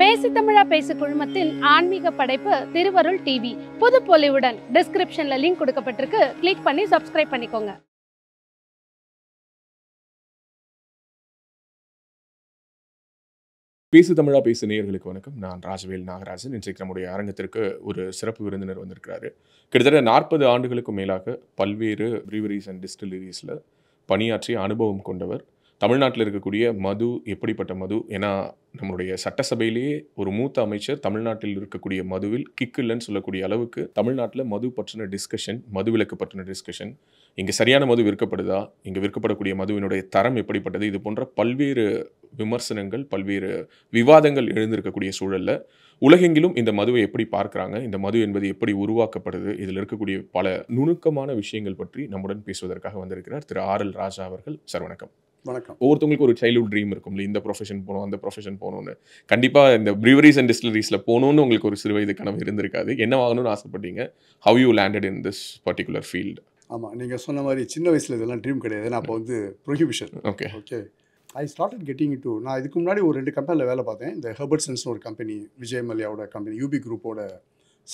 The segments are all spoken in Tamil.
பேசி தமிழா பேசு குழுமத்தின் ஆன்மீக படைப்பு திருவருள் டிவி புது பொலிவுடன் டிஸ்கிரிப்ஷன்ல லிங்க் கொடுக்கப்பட்டிருக்கு கிளிக் பண்ணி சப்ஸ்கிரைப் பண்ணிக்கோங்க பேசு தமிழா பேசு நேயர்களுக்கு வணக்கம் நான் ராஜவேல் நாகராஜன் இன்றைக்கு நம்முடைய அரங்கத்திற்கு ஒரு சிறப்பு விருந்தினர் வந்திருக்கிறாரு கிட்டத்தட்ட நாற்பது ஆண்டுகளுக்கும் மேலாக பல்வேறு ப்ரீவரிஸ் அண்ட் டிஸ்டிலரிஸில் பணியாற்றிய அனுபவம் கொண்டவர் தமிழ்நாட்டில் இருக்கக்கூடிய மது எப்படிப்பட்ட மது ஏன்னா நம்மளுடைய சட்டசபையிலேயே ஒரு மூத்த அமைச்சர் தமிழ்நாட்டில் இருக்கக்கூடிய மதுவில் கிக் இல்லைன்னு சொல்லக்கூடிய அளவுக்கு தமிழ்நாட்டில் மது பற்றின டிஸ்கஷன் மது விலக்கு பற்றின டிஸ்கஷன் இங்கே சரியான மது விற்கப்படுதா இங்கே விற்கப்படக்கூடிய மதுவினுடைய தரம் எப்படிப்பட்டது இது போன்ற பல்வேறு விமர்சனங்கள் பல்வேறு விவாதங்கள் எழுந்திருக்கக்கூடிய சூழலில் உலகெங்கிலும் இந்த மதுவை எப்படி பார்க்குறாங்க இந்த மது என்பது எப்படி உருவாக்கப்படுது இதில் இருக்கக்கூடிய பல நுணுக்கமான விஷயங்கள் பற்றி நம்முடன் பேசுவதற்காக வந்திருக்கிறார் திரு ஆர் எல் ராஜா அவர்கள் சார் வணக்கம் வணக்கம் ஒவ்வொருத்தவங்களுக்கு ஒரு சைல்ட்ஹுட் ட்ரீம் இருக்கும்ல இந்த ப்ரொஃபஷன் போகணும் அந்த ப்ரொஃபஷன் போகணும்னு கண்டிப்பாக இந்த ப்ரீவரிஸ் அண்ட் டிஸ்டிலரிஸில் போகணும்னு உங்களுக்கு ஒரு சிறு வயது கனவு இருந்திருக்காது என்ன வாங்கணும்னு ஆசைப்பட்டீங்க how you landed in this particular field ஆமாம் நீங்கள் சொன்ன மாதிரி சின்ன வயசில் இதெல்லாம் ட்ரீம் கிடையாது நான் அப்போ வந்து prohibition okay okay I started getting to நான் இதுக்கு முன்னாடி ஒரு ரெண்டு கம்பெனியில் வேலை பார்த்தேன் இந்த ஹெபர்ட்சன்ஸ்னு ஒரு கம்பெனி விஜய் மல்யாவோட கம்பெனி யூபி குரூப்போட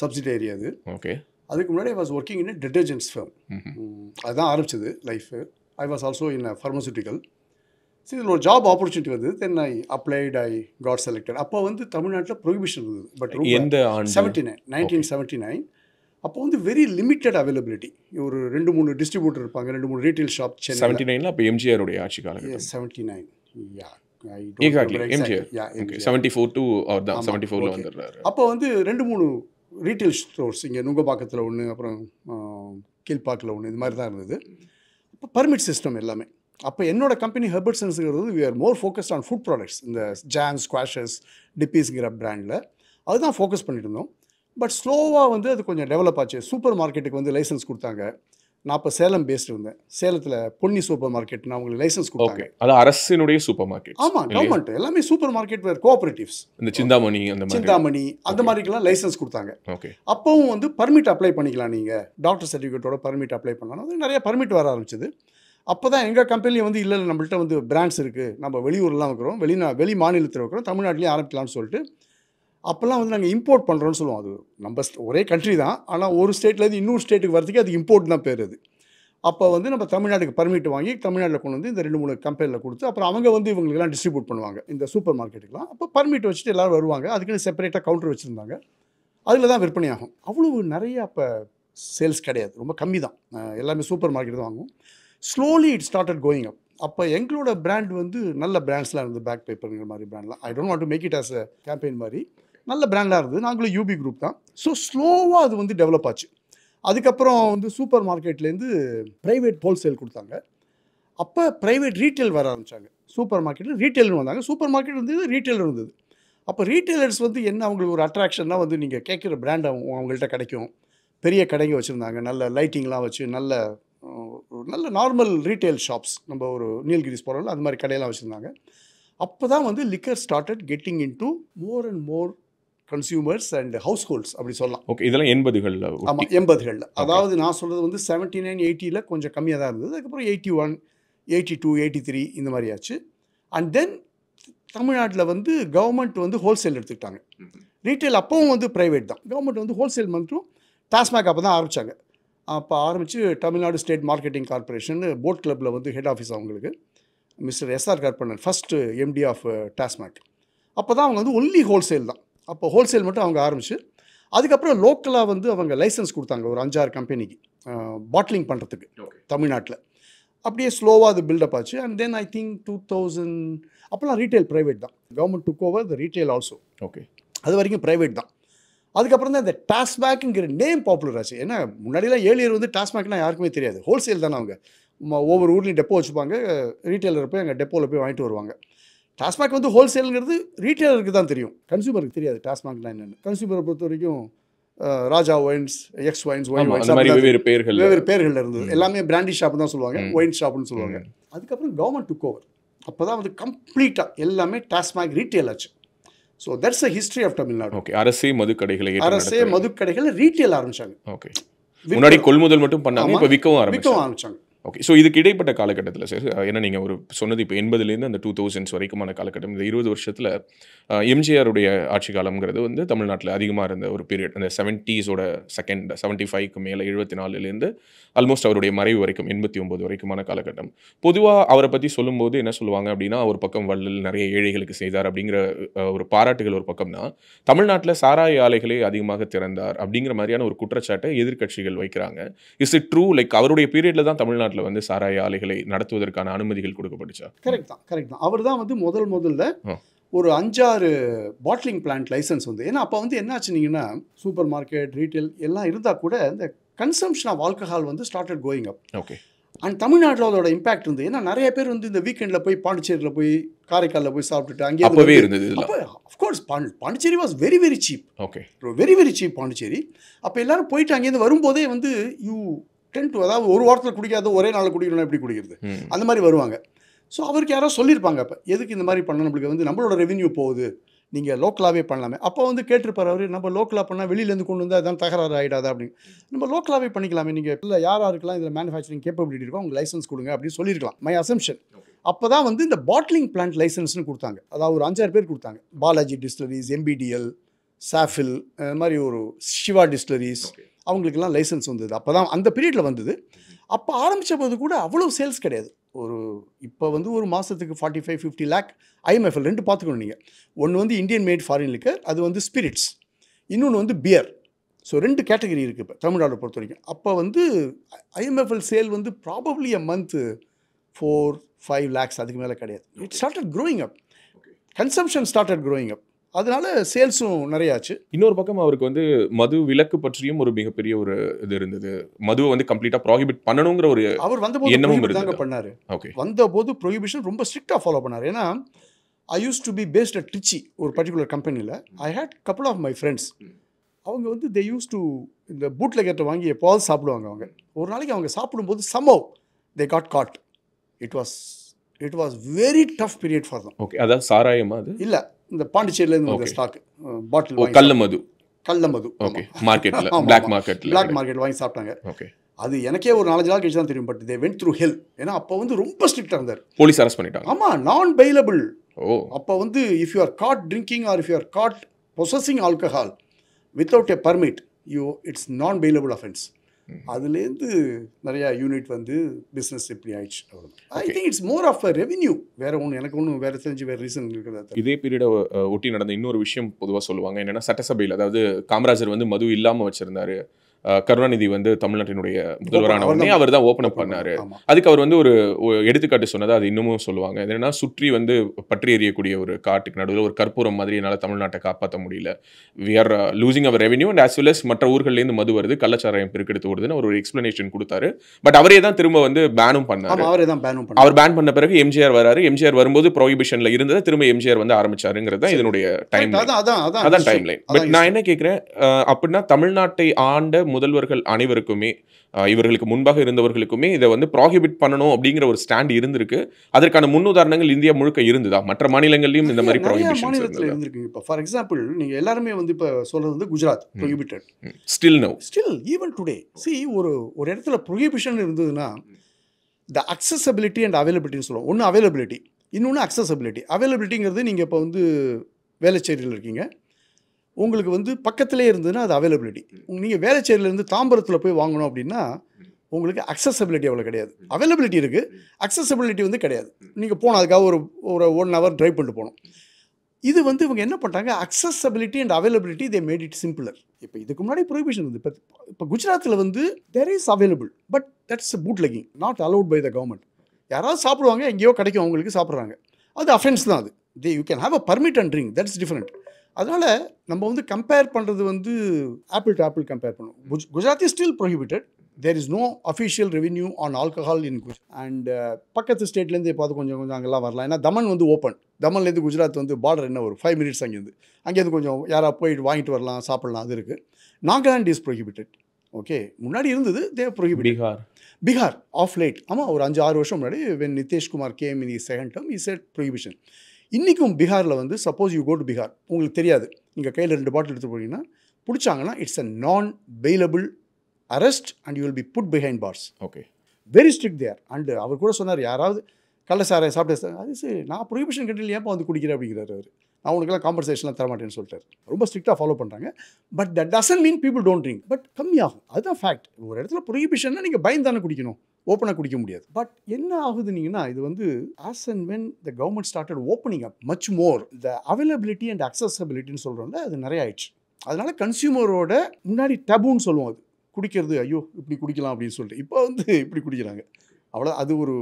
சப்சிடரி அது ஓகே அதுக்கு முன்னாடி I was working in detergents firm அதுதான் ஆரம்பிச்சது life I was also in pharmaceutical so இதில் ஒரு ஜாப் ஆப்பர்ச்சுனிட்டி வந்து then I applied I got selected அப்போ வந்து தமிழ்நாட்டில் ப்ரொஹிபிஷன் இருந்தது but seventy seventy nine nineteen seventy nine அப்போ வந்து வெரி லிமிட்டட் அவைலபிலிட்டி ஒரு ரெண்டு மூணு டிஸ்ட்ரிபியூட்டர் இருப்பாங்க ரெண்டு மூணு ரீட்டைல் ஷாப் செவன்ட்டி நைனில் அப்போ எம்ஜிஆருடைய ஆட்சி காலம் செவன்ட்டி நைன் யா அப்போ வந்து ரெண்டு மூணு ரீட்டைல் ஸ்டோர்ஸ் இங்கே நுங்கப்பாக்கத்தில் ஒன்று அப்புறம் கீழ்பாக்கில் ஒன்று இது மாதிரி தான் இருந்தது இப்போ பர்மிட் சிஸ்டம் எல்லாமே அப்போ என்னோட கம்பெனி ஹெர்பர்சன்ஸுங்கிறது we are more focused on food products இந்த ஜாம் ஸ்குவாஷஸ் டிப்பீஸுங்கிற ப்ராண்டில் அதுதான் ஃபோக்கஸ் இருந்தோம் பட் ஸ்லோவாக வந்து அது கொஞ்சம் டெவலப் ஆச்சு சூப்பர் மார்க்கெட்டுக்கு வந்து லைசன்ஸ் கொடுத்தாங்க நான் இப்போ சேலம் பேஸ்ட் இருந்தேன் சேலத்தில் பொன்னி சூப்பர் மார்க்கெட்னு அவங்களுக்கு லைசன்ஸ் கொடுத்தாங்க அது அரசினுடைய சூப்பர் மார்க்கெட் ஆமாம் கவர்மெண்ட் எல்லாமே சூப்பர் மார்க்கெட் வேறு கோஆபரேட்டிவ்ஸ் இந்த சிந்தாமணி அந்த சிந்தாமணி அந்த மாதிரிக்கெல்லாம் லைசன்ஸ் கொடுத்தாங்க ஓகே அப்போவும் வந்து பர்மிட் அப்ளை பண்ணிக்கலாம் நீங்கள் டாக்டர் சர்டிஃபிகேட்டோட பர்மிட் அப்ளை பண்ணலாம் நிறைய பர்மிட் வர ஆரம்பிச்சது அப்போ தான் எங்கள் கம்பெனியில் வந்து இல்லை நம்மள்ட்ட வந்து பிராண்ட்ஸ் இருக்குது நம்ம வெளியூர்லாம் வைக்கிறோம் வெளிநா வெளி மாநிலத்தில் வைக்கிறோம் தமிழ்நாட்டிலையும் ஆரம்பிக்கலாம்னு சொல்லிட்டு அப்போல்லாம் வந்து நாங்கள் இம்போர்ட் பண்ணுறோன்னு சொல்லுவோம் அது நம்ம ஒரே கண்ட்ரி தான் ஆனால் ஒரு ஸ்டேட்லேருந்து இன்னொரு ஸ்டேட்டுக்கு வரதுக்கு அது இம்போர்ட் தான் பேர் அது அப்போ வந்து நம்ம தமிழ்நாட்டுக்கு பர்மிட் வாங்கி தமிழ்நாட்டில் கொண்டு வந்து இந்த ரெண்டு மூணு கம்பெனியில் கொடுத்து அப்புறம் அவங்க வந்து இவங்களுக்குலாம் டிஸ்ட்ரிபியூட் பண்ணுவாங்க இந்த சூப்பர் மார்க்கெட்டுக்குலாம் அப்போ பர்மிட் வச்சுட்டு எல்லோரும் வருவாங்க அதுக்குன்னு செப்பரேட்டாக கவுண்டர் வச்சுருந்தாங்க அதில் தான் விற்பனை ஆகும் அவ்வளவு நிறைய அப்போ சேல்ஸ் கிடையாது ரொம்ப கம்மி தான் எல்லாமே சூப்பர் மார்க்கெட் தான் வாங்குவோம் slowly it started going up அப்போ எங்களோட பிராண்ட் வந்து நல்ல பிராண்ட்ஸ்லாம் இருந்தது பேக் பேப்பருங்கிற மாதிரி பிராண்ட்லாம் I don't want to make it as a campaign மாதிரி நல்ல பிராண்டாக இருந்தது நாங்களும் யூபி குரூப் தான் ஸோ ஸ்லோவாக அது வந்து டெவலப் ஆச்சு அதுக்கப்புறம் வந்து சூப்பர் மார்க்கெட்லேருந்து ப்ரைவேட் ஹோல்சேல் கொடுத்தாங்க அப்போ ப்ரைவேட் ரீட்டைல் வர ஆரம்பித்தாங்க சூப்பர் மார்க்கெட்டில் ரீட்டைலர் வந்தாங்க சூப்பர் மார்க்கெட் இருந்தது ரீட்டைலர் இருந்தது அப்போ ரீட்டைலர்ஸ் வந்து என்ன அவங்களுக்கு ஒரு அட்ராக்ஷன்னா வந்து நீங்கள் கேட்குற பிராண்ட் அவங்கள்ட்ட கிடைக்கும் பெரிய கடைங்க வச்சுருந்தாங்க நல்ல லைட்டிங்லாம் வச்சு நல்ல நல்ல நார்மல் ரீட்டைல் ஷாப்ஸ் நம்ம ஒரு நீல்கிரிஸ் போகிறோம்ல அந்த மாதிரி கடையெல்லாம் வச்சுருந்தாங்க அப்போ தான் வந்து liquor started getting into more and more consumers and households அப்படி சொல்லலாம் ஓகே இதெல்லாம் எண்பதுகளில் ஆமாம் எண்பதுகளில் அதாவது நான் சொல்கிறது வந்து செவன்ட்டி நைன் எயிட்டியில் கொஞ்சம் கம்மியாக தான் இருந்தது அதுக்கப்புறம் eighty one eighty two eighty three இந்த மாதிரி ஆச்சு அண்ட் தென் தமிழ்நாட்டில் வந்து கவர்மெண்ட் வந்து ஹோல்சேல் எடுத்துக்கிட்டாங்க ரீட்டைல் அப்பவும் வந்து ப்ரைவேட் தான் கவர்மெண்ட் வந்து ஹோல்சேல் மட்டும் டாஸ்மாக் அப்போ தான் ஆரம்பித்தாங்க அப்போ ஆரம்பித்து Tamil Nadu state marketing corporation boat கிளப்பில் வந்து ஹெட் ஆஃபீஸ் அவங்களுக்கு மிஸ்டர் எஸ்ஆர் கார்பனர் ஃபஸ்ட்டு எம்டி ஆஃப் டாஸ்மாக் அப்போ தான் அவங்க வந்து ஒன்லி ஹோல்சேல் தான் அப்போ ஹோல்சேல் மட்டும் அவங்க ஆரம்பித்து அதுக்கப்புறம் லோக்கலாக வந்து அவங்க லைசன்ஸ் கொடுத்தாங்க ஒரு அஞ்சாறு கம்பெனிக்கு பாட்லிங் uh, பண்ணுறதுக்கு தமிழ்நாட்டில் அப்படியே ஸ்லோவாக அது பில்டப் ஆச்சு and then I think two thousand அப்போலாம் ரீட்டைல் ப்ரைவேட் தான் government took over the retail also okay அது வரைக்கும் ப்ரைவேட் தான் அதுக்கப்புறம் தான் இந்த டாஸ்மேக்குங்கிற நேம் பாப்புலர் ஆச்சு ஏன்னா முன்னாடிலாம் ஏழியர் வந்து டாஸ்மேக்னா யாருக்குமே தெரியாது ஹோல்சேல் தானே அவங்க ஒவ்வொரு ஊர்லேயும் டெப்போ வச்சுப்பாங்க ரீட்டைலர் போய் அங்கே டெப்போவில் போய் வாங்கிட்டு வருவாங்க டாஸ்மாக் வந்து ஹோல்சேலுங்கிறது ரீட்டைலருக்கு தான் தெரியும் கன்சூமருக்கு தெரியாது டாஸ்மாக்னா என்னென்னு கன்சூமரை பொறுத்த வரைக்கும் Raja wines x wines wine wines வெவ்வேறு பேர்கள் வெவ்வேறு பேர்களில் இருந்தது எல்லாமே பிராண்டி ஷாப் தான் சொல்லுவாங்க ஒயின் ஷாப்னு சொல்லுவாங்க அதுக்கப்புறம் கவர்மெண்ட் டுக் ஓவர் அப்போ தான் வந்து கம்ப்ளீட்டாக எல்லாமே டாஸ்மாக் ரீட்டைல் ஆச்சு so that's a history of Tamil Nadu okay அரசே மதுக்கடைகளை அரசே மதுக்கடைகளை ரீட்டெயில் ஆரம்பிச்சாங்க ஓகே முன்னாடி கொள்முதல் மட்டும் பண்ணாங்க இப்போ விற்கவும் ஆரம்பிக்கவும் ஆரம்பிச்சாங்க ஓகே ஸோ இதுக்கு இடைப்பட்ட காலகட்டத்தில் சார் ஏன்னா நீங்கள் ஒரு சொன்னது இப்போ எண்பதுலேருந்து அந்த டூ தௌசண்ட்ஸ் வரைக்குமான காலகட்டம் இந்த இருபது வருஷத்தில் எம்ஜிஆருடைய ஆட்சி காலம்ங்கிறது வந்து தமிழ்நாட்டில் அதிகமாக இருந்த ஒரு பீரியட் அந்த செவன்ட்டீஸோட செகண்ட் செவன்ட்டி ஃபைவ்க்கு மேலே எழுபத்தி நாலுலேருந்து ஆல்மோஸ்ட் அவருடைய மறைவு வரைக்கும் எண்பத்தி ஒன்பது வரைக்குமான காலகட்டம் பொதுவாக அவரை பற்றி சொல்லும்போது என்ன சொல்லுவாங்க அப்படின்னா ஒரு பக்கம் வள்ளல் நிறைய ஏழைகளுக்கு செய்தார் அப்படிங்கிற ஒரு பாராட்டுகள் ஒரு பக்கம்னா தமிழ்நாட்டில் சாராய ஆலைகளை அதிகமாக திறந்தார் அப்படிங்கிற மாதிரியான ஒரு குற்றச்சாட்டை எதிர்கட்சிகள் வைக்கிறாங்க இஸ் இட் ட்ரூ லைக் அவருடைய பீரியடில் தான் தமிழ்நாட்டில் வந்து சாராய ஆலைகளை நடத்துவதற்கான அனுமதிகள் கொடுக்கப்பட்டுச்சா கரெக்ட் தான் கரெக்ட் தான் அவர் தான் வந்து முதல் முதல்ல ஒரு அஞ்சாறு பாட்லிங் பிளான்ட் லைசன்ஸ் வந்து ஏன்னா அப்போ வந்து என்ன ஆச்சுனீங்கன்னா சூப்பர் மார்க்கெட் ரீட்டைல் எல்லாம் இருந்தால் கூட இந்த கன்சம்ஷன் ஆஃப் ஆல்கஹால் வந்து started going up okay and தமிழ்நாட்டில் அதோட இம்பாக்ட் இருந்தது ஏன்னா நிறைய பேர் வந்து இந்த வீக்கெண்டில் போய் பாண்டிச்சேரியில் போய் காரைக்காலில் போய் சாப்பிட்டுட்டு அங்கே இருந்தது of course Pondy Pondicherry was very very cheap okay very very cheap Pondicherry அப்போ எல்லாரும் போயிட்டு அங்கேருந்து வரும்போதே வந்து யூ டென் டு அதாவது ஒரு வாரத்தில் குடிக்காத ஒரே நாளில் குடிக்கணும் எப்படி குடிக்கிறது அந்த மாதிரி வருவாங்க ஸோ அவருக்கு யாரோ சொல்லியிருப்பாங்க அப்போ எதுக்கு இந்த மாதிரி பண்ணணும் நம்மளுக்கு வந்து நம்மளோட ரெவென்யூ போகுது நீங்கள் லோக்கலாகவே பண்ணலாமே அப்போ வந்து கேட்டிருப்பார் அவர் நம்ம லோக்கலாக பண்ணால் வெளியிலேருந்து கொண்டு வந்தால் அதான் தகராறு ஆகிடாதா அப்படின்னு நம்ம லோக்கலாகவே பண்ணிக்கலாமே நீங்கள் இல்லை யாராக இருக்கலாம் இதில் மேனுஃபேக்சரிங் கேப்பபிலிட்டி இருக்கோ அவங்க லைசன்ஸ் கொடுங்க அப்படின்னு சொல்லியிருக்கலாம் மை அசம்ஷன் அப்போ தான் வந்து இந்த பாட்டிலிங் பிளான்ட் லைசன்ஸ்னு கொடுத்தாங்க அதாவது ஒரு அஞ்சாறு பேர் கொடுத்தாங்க பாலாஜி டிஸ்டிலரிஸ் எம்பிடிஎல் சாஃபில் அது மாதிரி ஒரு சிவா டிஸ்டிலரிஸ் அவங்களுக்கெல்லாம் லைசன்ஸ் வந்தது அப்போ தான் அந்த பீரியடில் வந்தது அப்போ ஆரம்பித்த போது கூட அவ்வளோ சேல்ஸ் கிடையாது ஒரு இப்போ வந்து ஒரு மாதத்துக்கு forty five fifty lakh IMFL ரெண்டு பார்த்துக்கணும் நீங்கள் ஒன்று வந்து இந்தியன் மேட் ஃபாரின் லிக்கர் அது வந்து ஸ்பிரிட்ஸ் இன்னொன்று வந்து பியர் ஸோ ரெண்டு கேட்டகரி இருக்குது இப்போ தமிழ்நாடு பொறுத்த வரைக்கும் அப்போ வந்து ஐஎம்எஃப்எல் சேல் வந்து probably a month four five lakhs அதுக்கு மேலே கிடையாது it started growing up consumption started growing up அதனால சேல்ஸும் நிறையாச்சு இன்னொரு பக்கம் அவருக்கு வந்து மது விலக்கு பற்றியும் ஒரு மிகப்பெரிய ஒரு இது இருந்தது மதுவை வந்து கம்ப்ளீட்டாக ப்ராஹிபிட் பண்ணணுங்கிற ஒரு அவர் வந்தபோது போது இருந்தாங்க பண்ணார் ஓகே வந்தபோது ப்ரோஹிபிஷன் ரொம்ப ஸ்ட்ரிக்டாக ஃபாலோ பண்ணார் ஏன்னா I used to be based at Trichy ஒரு பர்டிகுலர் கம்பெனியில் I had couple of my friends அவங்க வந்து தே யூஸ் டு இந்த பூட்டில் கேட்ட வாங்கி எப்போது சாப்பிடுவாங்க அவங்க ஒரு நாளைக்கு அவங்க சாப்பிடும்போது சம்மோ they got got it was it was very tough period for them okay அதாவது சாராயமா அது இல்லை இந்த பாண்டிச்சேரியிலேருந்து வந்த ஸ்டாக் பாட்டில் கள்ள மது கள்ள மது ஓகே மார்க்கெட்டில் பிளாக் மார்க்கெட் பிளாக் மார்க்கெட் வாங்கி சாப்பிட்டாங்க ஓகே அது எனக்கே ஒரு நாலஞ்சு நாள் கழிச்சு தான் தெரியும் but they went through hell ஏன்னா அப்போ வந்து ரொம்ப ஸ்ட்ரிக்டாக இருந்தார் போலீஸ் அரெஸ்ட் பண்ணிட்டாங்க ஆமாம் நான் பெயிலபிள் ஓ அப்போ வந்து if you are caught drinking or if you are caught processing alcohol without a permit you it's non bailable offence அதுலேருந்து நிறையா யூனிட் வந்து பிஸ்னஸ் எப்படி ஆயிடுச்சு I think it's more of a revenue வேற ஒன்று எனக்கு ஒன்றும் வேற தெரிஞ்சு வேற ரீசன் இருக்கிறது இதே பீரியடை ஒட்டி நடந்த இன்னொரு விஷயம் பொதுவாக சொல்லுவாங்க என்னென்னா சட்டசபையில் அதாவது காமராஜர் வந்து மது இல்லாமல் வச்சுருந்தாரு கருணாநிதி வந்து தமிழ்நாட்டினுடைய முதல்வரான உடனே அவர் தான் ஓப்பன் அப் பண்ணாரு அதுக்கு அவர் வந்து ஒரு எடுத்துக்காட்டு சொன்னதை அது இன்னமும் சொல்லுவாங்க என்னன்னா சுற்றி வந்து பற்றி எறியக்கூடிய ஒரு காட்டுக்கு நடுவில் ஒரு கற்பூரம் மாதிரி என்னால் தமிழ்நாட்டை காப்பாற்ற முடியல we are losing our revenue and as well as மற்ற ஊர்கள்லேருந்து மது வருது கள்ளச்சாராயம் பெருக்கெடுத்து வருதுன்னு ஒரு எக்ஸ்பிளனேஷன் கொடுத்தாரு பட் அவரே தான் திரும்ப வந்து பேனும் பண்ணார் அவர் பேன் பண்ண பிறகு எம்ஜிஆர் வராரு எம்ஜிஆர் வரும்போது ப்ரோஹிபிஷனில் இருந்ததை திரும்ப எம்ஜிஆர் வந்து ஆரம்பிச்சாருங்கிறது தான் இதனுடைய டைம் அதான் டைம் லைன் பட் நான் என்ன கேட்குறேன் அப்படின்னா தமிழ்நாட்டை ஆண்ட முதல்வர்கள் அனைவருக்குமே இவர்களுக்கு முன்பாக இருந்தவர்களுக்குமே இதை வந்து ப்ராஹிபிட் பண்ணணும் அப்படிங்கிற ஒரு ஸ்டாண்ட் இருந்திருக்கு அதற்கான முன்னுதாரணங்கள் இந்தியா முழுக்க இருந்ததா மற்ற மாநிலங்களிலும் இந்த மாதிரி இருந்திருக்கு இப்போ ஃபார் எக்ஸாம்பிள் நீங்கள் எல்லாருமே வந்து இப்போ சொல்றது வந்து Gujarat prohibited still no still even today see ஒரு ஒரு இடத்துல ப்ரொஹிபிஷன் இருந்ததுன்னா த அக்சசபிலிட்டி அண்ட் அவைலபிலிட்டின்னு சொல்லுவோம் ஒன்று அவைலபிலிட்டி இன்னொன்று அக்சசபிலிட்டி அவைலபிலிட்டிங்கிறது நீங்கள் இப்போ வந்து வேலைச்சேரியில் இருக்கீங்க உங்களுக்கு வந்து பக்கத்திலே இருந்ததுன்னா அது அவைலபிலிட்டி நீங்கள் வேலைச்சேரியிலேருந்து தாம்பரத்தில் போய் வாங்கணும் அப்படின்னா உங்களுக்கு அக்சசபிலிட்டி அவ்வளோ கிடையாது அவைலபிலிட்டி இருக்குது அக்சசபிலிட்டி வந்து கிடையாது நீங்கள் போகணும் அதுக்காக ஒரு ஒரு ஒன் ஹவர் ட்ரைவ் பண்ணிட்டு போகணும் இது வந்து இவங்க என்ன பண்ணுறாங்க accessibility and availability they made it simpler இப்போ இதுக்கு முன்னாடி ப்ரொஹிபிஷன் வந்து இப்போ இப்போ குஜராத்தில் வந்து there is available but that's bootlegging not allowed by the government யாராவது சாப்பிடுவாங்க எங்கேயோ கிடைக்கும் அவங்களுக்கு சாப்பிட்றாங்க அது அஃபென்ஸ் தான் அது they you can have a permit and drink that's different அதனால் நம்ம வந்து கம்பேர் பண்ணுறது வந்து ஆப்பிள் டு ஆப்பிள் கம்பேர் பண்ணுவோம் Gujarat is still prohibited there is no official revenue on alcohol in குஜ் அண்ட் பக்கத்து ஸ்டேட்லேருந்து பார்த்து கொஞ்சம் கொஞ்சம் அங்கெல்லாம் வரலாம் ஏன்னா தமன் வந்து ஓப்பன் தமன்லேருந்து குஜராத் வந்து பார்டர் என்ன ஒரு ஃபைவ் மினிட்ஸ் அங்கேருந்து அங்கேருந்து கொஞ்சம் யாராக போயிட்டு வாங்கிட்டு வரலாம் சாப்பிட்லாம் அது இருக்குது நாகாலாண்ட் இஸ் ப்ரொஹிபிட்டட் ஓகே முன்னாடி இருந்தது they prohibit Bihar Bihar of late ஆமாம் ஒரு அஞ்சு ஆறு வருஷம் முன்னாடி when Nitish Kumar came in the second term is it prohibition இன்றைக்கும் பீகாரில் வந்து suppose you go to Bihar உங்களுக்கு தெரியாது நீங்கள் கையில் ரெண்டு பாட்டில் எடுத்து போனீங்கன்னா பிடிச்சாங்கன்னா it's a non bailable arrest and you will be put behind bars okay very strict there and அவர் கூட சொன்னார் யாராவது கள்ள சாரை சாப்பிட்டு அது சரி நான் ப்ரொஹிபிஷன் கண்ட்ரியில் ஏன் வந்து குடிக்கிறேன் அப்படிங்கிறார் அவர் நான் உங்களுக்குலாம் காம்பன்சேஷன்லாம் தரமாட்டேன்னு சொல்லிட்டார் ரொம்ப ஸ்ட்ரிக்டாக ஃபாலோ பண்ணுறாங்க but that doesn't mean people don't drink but கம்மியாகும் அதுதான் ஃபேக்ட் ஒரு இடத்துல ப்ரொஹிபிஷன்னா நீங்கள் பயந்தானே குடிக்கணும் ஓப்பனாக குடிக்க முடியாது பட் என்ன ஆகுதுனீங்கன்னா இது வந்து as and when the government started opening up much more the availability and அக்சசபிலிட்டின்னு சொல்கிறோம்ல அது நிறைய ஆயிடுச்சு அதனால் கன்சியூமரோட முன்னாடி டபுன்னு சொல்லுவோம் அது குடிக்கிறது ஐயோ இப்படி குடிக்கலாம் அப்படின்னு சொல்லிட்டு இப்போ வந்து இப்படி குடிக்கிறாங்க அவ்வளோ அது ஒரு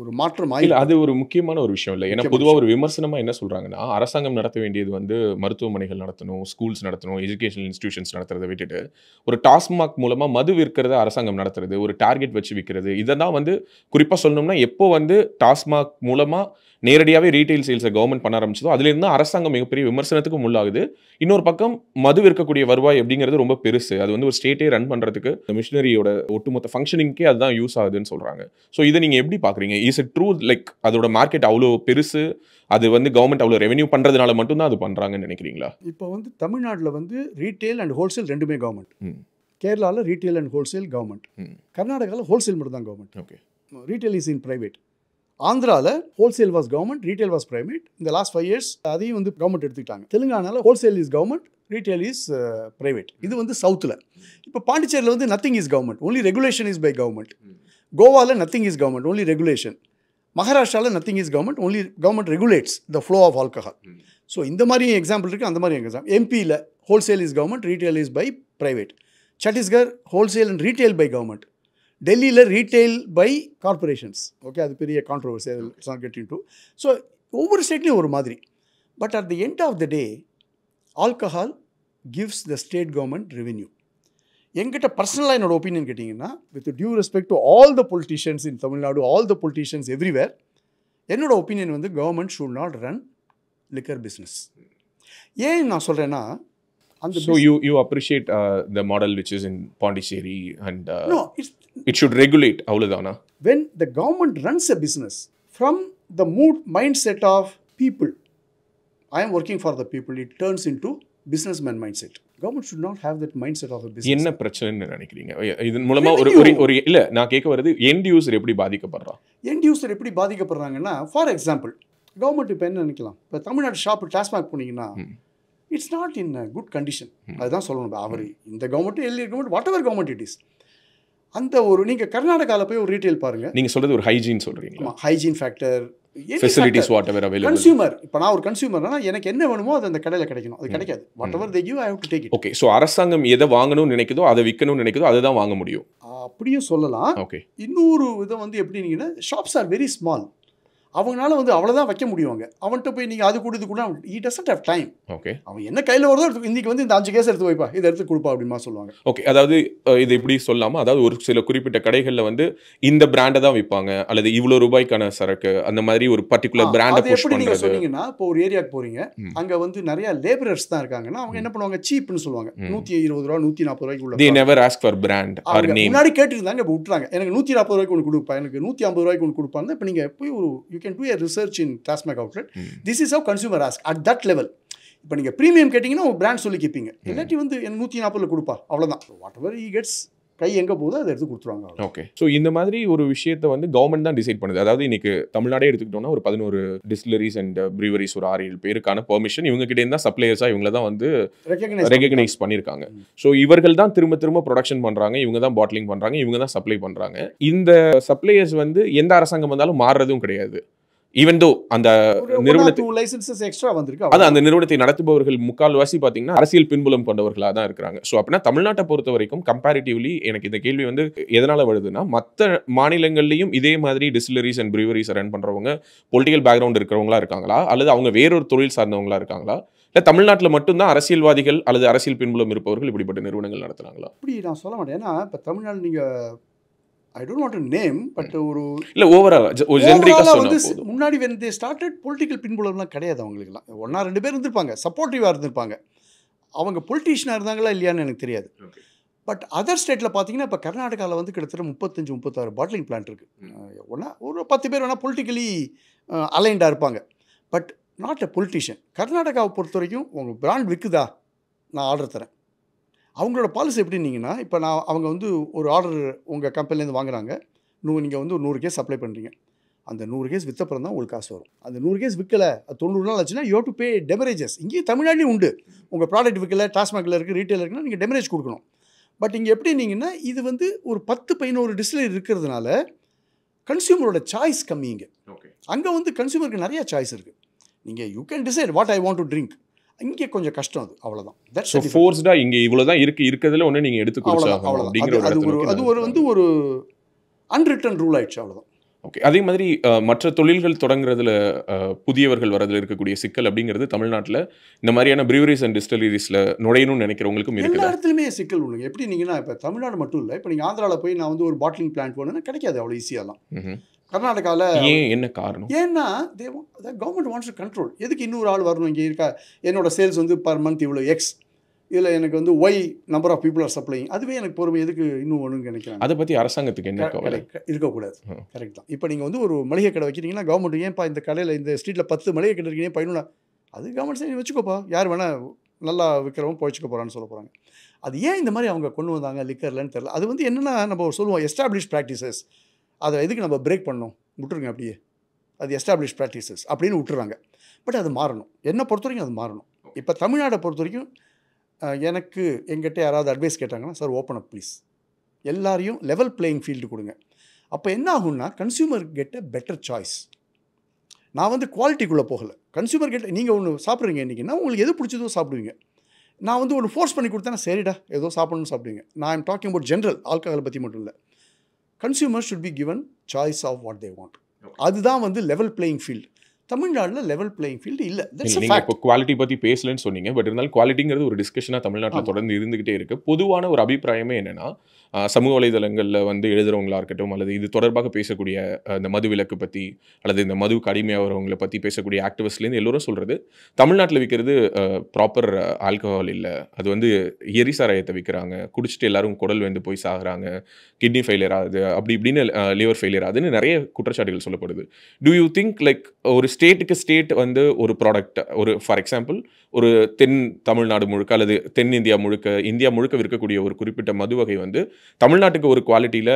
ஒரு மாற்றம் ஆகி அது ஒரு முக்கியமான ஒரு விஷயம் இல்லை ஏன்னா பொதுவாக ஒரு விமர்சனமாக என்ன சொல்கிறாங்கன்னா அரசாங்கம் நடத்த வேண்டியது வந்து மருத்துவமனைகள் நடத்தணும் ஸ்கூல்ஸ் நடத்தணும் எஜுகேஷனல் இன்ஸ்டியூஷன்ஸ் நடத்துறதை விட்டுட்டு ஒரு டாஸ்மாக் மூலமாக மது விற்கிறத அரசாங்கம் நடத்துறது ஒரு டார்கெட் வச்சு விற்கிறது இதை தான் வந்து குறிப்பாக சொல்லணும்னா எப்போ வந்து டாஸ்மாக் மூலமாக நேரடியாகவே ரீட்டைல் சேல்ஸை கவர்மெண்ட் பண்ண ஆரம்பிச்சதோ அதுலேருந்து அரசாங்கம் மிகப்பெரிய விமர்சனத்துக்கும் உள்ளாகுது இன்னொரு பக்கம் மது விற்கக்கூடிய வருவாய் அப்படிங்கிறது ரொம்ப பெருசு அது வந்து ஒரு ஸ்டேட்டே ரன் பண்ணுறதுக்கு மிஷினரியோட ஒட்டுமொத்த ஃபங்க்ஷனிங்கே அதுதான் யூஸ் ஆகுதுன்னு சொல்கிறாங்க ஸோ இதை நீங்கள் எப்படி பார்க்குறீங்க இஸ் இட் ட்ரூ லைக் அதோட மார்க்கெட் அவ்வளோ பெருசு அது வந்து கவர்மெண்ட் அவ்வளோ ரெவன்யூ பண்ணுறதுனால மட்டும்தான் அது பண்ணுறாங்கன்னு நினைக்கிறீங்களா இப்போ வந்து தமிழ்நாட்டில் வந்து ரீட்டைல் அண்ட் ஹோல்சேல் ரெண்டுமே கவர்மெண்ட் கேரளாவில் ரீட்டைல் அண்ட் ஹோல்சேல் கவர்மெண்ட் கர்நாடகாவில் ஹோல்சேல் மட்டும் தான் government okay retail is in private ஆந்திராவில் wholesale was government retail was private இந்த லாஸ்ட் ஃபைவ் இயர்ஸ் அதையும் வந்து கவர்மெண்ட் எடுத்துக்கிட்டாங்க தெலுங்கானாவில் wholesale is government retail is private இது வந்து சவுத்தில் இப்போ பாண்டிச்சேரியில் வந்து nothing is government only regulation is by government கோவாவில் nothing is government only regulation மகாராஷ்டிராவில் nothing is government only government regulates the flow of alcohol so இந்த மாதிரி எக்ஸாம்பிள் இருக்குது அந்த மாதிரி எக்ஸாம் எம்பியில் wholesale is government retail is by private Chhattisgarh wholesale and retail by government டெல்லியில் ரீட்டைல் பை கார்பரேஷன்ஸ் ஓகே அது பெரிய கான்ட்ரவர்சி அது நாட் கெட்டிங் டூ ஸோ ஒவ்வொரு ஸ்டேட்லேயும் ஒரு மாதிரி but at the end of the day alcohol gives the state government revenue எங்கிட்ட பர்சனலாக என்னோட ஒப்பீனியன் கேட்டிங்கன்னா with due respect to all the politicians in Tamil Nadu all the politicians everywhere என்னோட ஒப்பீனியன் வந்து government should not run liquor business ஏன் நான் சொல்கிறேன்னா அந்த so you you appreciate the model which is in Pondicherry and no it's it should regulate அவ்வளோதானா when the government runs a business from the mood mind set of people I am working for the people it turns into business man mind set government should not have that mind set of business என்ன பிரச்சனைன்னு நினைக்கிறீங்க இதன் மூலமாக ஒரு ஒரு ஒரு இல்லை நான் கேட்க வருது எண்ட் யூசர் எப்படி பாதிக்கப்படுறான் எண்ட் யூசர் எப்படி பாதிக்கப்படுறாங்கன்னா ஃபார் எக்ஸாம்பிள் கவர்மெண்ட் இப்போ என்ன நினைக்கலாம் இப்போ தமிழ்நாடு ஷாப்பு டாஸ்மாக் போனீங்கன்னா it's not in good condition அதுதான் சொல்லணும் அவர் இந்த கவர்மெண்ட்டும் எல்லி government whatever government it is அந்த ஒரு நீங்கள் கர்நாடகாவில் போய் ஒரு ரீட்டைல் பாருங்க நீங்கள் சொல்றது ஒரு ஹைஜீன் சொல்கிறீங்க hygiene factor facilities whatever available consumer இப்போ நான் ஒரு கன்சியூமர்னா எனக்கு என்ன வேணுமோ அது அந்த கடையில் கிடைக்கணும் அது கிடைக்காது whatever they give I have to take it okay so அரசாங்கம் எதை வாங்கணும்னு நினைக்குதோ அதை விற்கணும்னு நினைக்குதோ அதை தான் வாங்க முடியும் அப்படியும் சொல்லலாம் ஓகே இன்னொரு விதம் வந்து எப்படின்னீங்கன்னா ஷாப்ஸ் ஆர் வெரி ஸ்மால் அவங்களால வந்து அவ்வளோதான் வைக்க முடியும் அவங்க அவன்கிட்ட போய் நீங்கள் அது கொடுத்து கூட he doesn't have time okay அவன் என்ன கையில் வருதோ இன்னைக்கு வந்து இந்த அஞ்சு கேஸ் எடுத்து வைப்பா இதை எடுத்து கொடுப்பா அப்படின்மா சொல்லுவாங்க ஓகே அதாவது இது இப்படி சொல்லாமல் அதாவது ஒரு சில குறிப்பிட்ட கடைகளில் வந்து இந்த பிராண்டை தான் விற்பாங்க அல்லது இவ்வளோ ரூபாய்க்கான சரக்கு அந்த மாதிரி ஒரு பர்டிகுலர் பிராண்டை எப்படி நீங்கள் சொன்னீங்கன்னா இப்போ ஒரு ஏரியாவுக்கு போகிறீங்க அங்கே வந்து நிறைய லேபரர்ஸ் தான் இருக்காங்கன்னா அவங்க என்ன பண்ணுவாங்க சீப்னு சொல்லுவாங்க நூற்றி இருபது ரூபா நூற்றி நாற்பது ரூபாய்க்கு உள்ள நெவர் ஆஸ்க் ஃபார் பிராண்ட் முன்னாடி கேட்டுருந்தாங்க இப்போ விட்டுறாங்க எனக்கு நூற்றி நாற்பது ரூபாய்க்கு ஒன்று கொடுப்பா எனக்கு நூற்றி ஐம்பது ரூபாய்க்கு ஒன்று கொடுப்பாங்க இப்போ நீங்கள் போய் ஒரு can do a research in TASMAC outlet this is of consumer ask at that level இப்போ நீங்கள் ப்ரீமியம் கேட்டிங்கன்னா உங்கள் பிராண்ட் சொல்லி கேட்பீங்க hmm. இல்லாட்டி வந்து என் நூற்றி நாற்பதில் கொடுப்பா அவ்வளோதான் வாட் எவர் ஈ கெட்ஸ் கை எங்கே போகுதோ அதை எடுத்து கொடுத்துருவாங்க ஓகே ஸோ இந்த மாதிரி ஒரு விஷயத்தை வந்து கவர்மெண்ட் தான் டிசைட் பண்ணுது அதாவது இன்னைக்கு தமிழ்நாடே எடுத்துக்கிட்டோம்னா ஒரு பதினோரு டிஸ்டிலரிஸ் அண்ட் ப்ரீவரிஸ் ஒரு ஆறு ஏழு பேருக்கான பெர்மிஷன் இவங்க கிட்டே இருந்தால் சப்ளையர்ஸாக இவங்கள தான் வந்து ரெகனைஸ் பண்ணியிருக்காங்க ஸோ இவர்கள் தான் திரும்ப திரும்ப ப்ரொடக்ஷன் பண்ணுறாங்க இவங்க தான் பாட்டிலிங் பண்ணுறாங்க இவங்க தான் சப்ளை பண்ணுறாங்க இந்த சப்ளையர்ஸ் வந்து எந்த அரசாங்கம் வந்தாலும் மாறுறதும் கிடையாது ஈவன் தோ அந்த நிறுவனத்து எக்ஸ்ட்ரா வந்திருக்கு அதான் அந்த நிறுவனத்தை நடத்துபவர்கள் முக்கால்வாசி பார்த்தீங்கன்னா அரசியல் பின்புலம் கொண்டவர்களாக தான் இருக்கிறாங்க ஸோ அப்படின்னா தமிழ்நாட்டை பொறுத்த வரைக்கும் கம்பேரிட்டிவ்லி எனக்கு இந்த கேள்வி வந்து எதனால் வருதுன்னா மற்ற மாநிலங்கள்லையும் இதே மாதிரி டிஸ்டிலரிஸ் அண்ட் ப்ரீவரிஸ் ரன் பண்ணுறவங்க பொலிட்டிக்கல் பேக்ரவுண்ட் இருக்கிறவங்களா இருக்காங்களா அல்லது அவங்க வேறொரு தொழில் சார்ந்தவங்களா இருக்காங்களா இல்லை தமிழ்நாட்டில் மட்டும்தான் அரசியல்வாதிகள் அல்லது அரசியல் பின்புலம் இருப்பவர்கள் இப்படிப்பட்ட நிறுவனங்கள் நடத்துகிறாங்களா அப்படி நான் சொல்ல மாட்டேன் ஏன்னா இப்போ தமிழ்நாடு நீங்கள் I don't what name but ஒரு இல்லை ஓவரால் வந்து முன்னாடி வென் தே ஸ்டார்டட் பொலிட்டிக்கல் பின்புலம்லாம் கிடையாது அவங்களுக்குலாம் ஒன்றா ரெண்டு பேர் இருந்திருப்பாங்க சப்போர்ட்டிவாக இருந்திருப்பாங்க அவங்க பொலிட்டீஷியனாக இருந்தாங்களா இல்லையான்னு எனக்கு தெரியாது பட் அதர் ஸ்டேட்டில் பார்த்தீங்கன்னா இப்போ கர்நாடகாவில் வந்து கிட்டத்தட்ட முப்பத்தஞ்சு முப்பத்தாறு பாட்டிலிங் பிளான்ட் இருக்குது ஒன்றா ஒரு பத்து பேர் வேணால் பொலிட்டிக்கலி அலைண்டாக இருப்பாங்க பட் நாட் அ பொலிட்டிஷியன் கர்நாடகாவை பொறுத்த வரைக்கும் உங்கள் பிராண்ட் விற்குதா நான் ஆர்டர் தரேன் அவங்களோட பாலிசி எப்படின்னீங்கன்னா இப்போ நான் அவங்க வந்து ஒரு ஆர்டர் உங்கள் கம்பெனிலேருந்து வாங்குறாங்க நூ நீங்கள் வந்து ஒரு நூறு கேஸ் சப்ளை பண்ணுறீங்க அந்த நூறு கேஸ் விற்ற தான் உங்களுக்கு காசு வரும் அந்த நூறு கேஸ் விற்கலை தொண்ணூறு நாள் ஆச்சுன்னா யூ டு பே டெமரேஜஸ் இங்கேயும் தமிழ்நாட்டிலும் உண்டு உங்கள் ப்ராடக்ட் விற்கல டாஸ்மாகில் இருக்குது ரீட்டைல் இருக்குன்னா நீங்கள் டெமரேஜ் கொடுக்கணும் பட் இங்கே நீங்கன்னா இது வந்து ஒரு பத்து பதினோரு டிஸ்டிலரி இருக்கிறதுனால கன்சியூமரோட சாய்ஸ் கம்மிங்க அங்கே வந்து கன்சியூமருக்கு நிறையா சாய்ஸ் இருக்குது நீங்கள் you can decide what I want to drink இங்கே கொஞ்சம் கஷ்டம் அது அவ்வளோதான் ஃபோர்ஸ்டா இங்கே இவ்வளோ தான் இருக்குது இருக்கிறதுல ஒன்று நீங்கள் எடுத்து அது ஒரு அது ஒரு வந்து ஒரு அன்ரிட்டன் ரூல் ஆயிடுச்சு அவ்வளோதான் ஓகே அதே மாதிரி மற்ற தொழில்கள் தொடங்குறதுல புதியவர்கள் வரதில் இருக்கக்கூடிய சிக்கல் அப்படிங்கிறது தமிழ்நாட்டில் இந்த மாதிரியான ப்ரீவரிஸ் அண்ட் டிஸ்டலரிஸில் நுழையணும்னு நினைக்கிறவங்களுக்கும் எல்லா இடத்துலையுமே சிக்கல் உள்ளுங்க எப்படி நீங்கன்னா இப்போ தமிழ்நாடு மட்டும் இல்லை இப்போ நீங்கள் ஆந்திராவில் போய் நான் வந்து ஒரு பாட்டிலிங் பிளான்ட் போனேன்னா கிடைக்காது அவ்வளோ ஈஸியாகலாம் கர்நாடகாவில் ஏன் என்ன காரணம் ஏன்னா they government wants to control எதுக்கு இன்னொரு ஆள் வரணும் இங்கே இருக்கா என்னோட சேல்ஸ் வந்து பர் மந்த் இவ்வளோ எக்ஸ் இதில் எனக்கு வந்து Y number of people are supplying அதுவே எனக்கு பொறுமை எதுக்கு இன்னும் வேணும்னு நினைக்கிறேன் அதை பற்றி அரசாங்கத்துக்கு என்ன இருக்கக்கூடாது கரெக்ட் தான் இப்போ நீங்கள் வந்து ஒரு மளிகை கடை வைக்கிறீங்கன்னா கவர்மெண்ட் ஏன்ப்பா இந்த கடையில் இந்த ஸ்ட்ரீட்டில் பத்து மளிகை கடை இருக்கீங்க அது கவர்மெண்ட் சரி வச்சுக்கோப்பா யார் வேணால் நல்லா விற்கிறவங்க போயிச்சுக்க போகிறான்னு சொல்ல போகிறாங்க அது ஏன் இந்த மாதிரி அவங்க கொண்டு வந்தாங்க லிக்கர்லன்னு தெரில அது வந்து என்னென்னா நம்ம சொல்லுவோம் எஸ்டாப்ளிஷ் ப்ராக்டிசஸ் அதை எதுக்கு நம்ம பிரேக் பண்ணோம் விட்டுருங்க அப்படியே அது எஸ்டாப்ளிஷ் ப்ராக்டிசஸ் அப்படின்னு விட்டுறாங்க பட் அது மாறணும் என்னை பொறுத்த வரைக்கும் அது மாறணும் இப்போ தமிழ்நாடை பொறுத்த வரைக்கும் எனக்கு எங்கிட்ட யாராவது அட்வைஸ் கேட்டாங்கன்னா சார் ஓப்பன் அப் ப்ளீஸ் எல்லாரையும் லெவல் பிளேயிங் ஃபீல்டு கொடுங்க அப்போ என்ன ஆகும்னா consumer get a better choice நான் வந்து குவாலிட்டிக்குள்ளே போகலை கன்சியூமர் கெட் நீங்கள் ஒன்று சாப்பிட்றீங்க இன்றைக்கின்னா உங்களுக்கு எது பிடிச்சதோ சாப்பிடுவீங்க நான் வந்து ஒன்று ஃபோர்ஸ் பண்ணி கொடுத்தேன்னா சரிடா ஏதோ சாப்பிடணும்னு சாப்பிடுவீங்க நான் I'm talking about general alcohol பற்றி மட்டும் இல்லை consumer should be given choice of what they want அதுதான் வந்து லெவல் பிளேயிங் ஃபீல்டு தமிழ்நாட்டில் லெவல் பிளேயிங் ஃபீல்டு இல்லை இப்போ குவாலிட்டி பற்றி பேசலன்னு சொன்னீங்க பட் இருந்தாலும் குவாலிட்டிங்கிறது ஒரு டிஸ்கஷனாக தமிழ்நாட்டில் தொடர்ந்து இருந்துகிட்டே இருக்குது பொதுவான ஒரு அபிப்பிராயமே என்னென்னா சமூக வலைதளங்களில் வந்து எழுதுகிறவங்களா இருக்கட்டும் அல்லது இது தொடர்பாக பேசக்கூடிய இந்த மது விலக்கு பற்றி அல்லது இந்த மது கடுமையாகிறவங்களை பற்றி பேசக்கூடிய ஆக்டிவிஸ்ட்லேருந்து எல்லோரும் சொல்கிறது தமிழ்நாட்டில் விற்கிறது ப்ராப்பர் ஆல்கஹால் இல்லை அது வந்து எரி சாராயத்தை விற்கிறாங்க குடிச்சிட்டு எல்லாரும் குடல் வந்து போய் சாகுறாங்க கிட்னி ஃபெயிலியர் ஆகுது அப்படி இப்படின்னு லிவர் ஃபெயிலியர் ஆகுதுன்னு நிறைய குற்றச்சாட்டுகள் சொல்லப்படுது டூ யூ திங்க் லைக் ஒரு ஸ்டேட்டுக்கு ஸ்டேட் வந்து ஒரு ப்ராடக்ட் ஒரு ஃபார் எக்ஸாம்பிள் ஒரு தென் தமிழ்நாடு முழுக்க அல்லது தென்னிந்தியா முழுக்க இந்தியா முழுக்க விற்கக்கூடிய ஒரு குறிப்பிட்ட மது வகை வந்து தமிழ்நாட்டுக்கு ஒரு குவாலிட்டியில்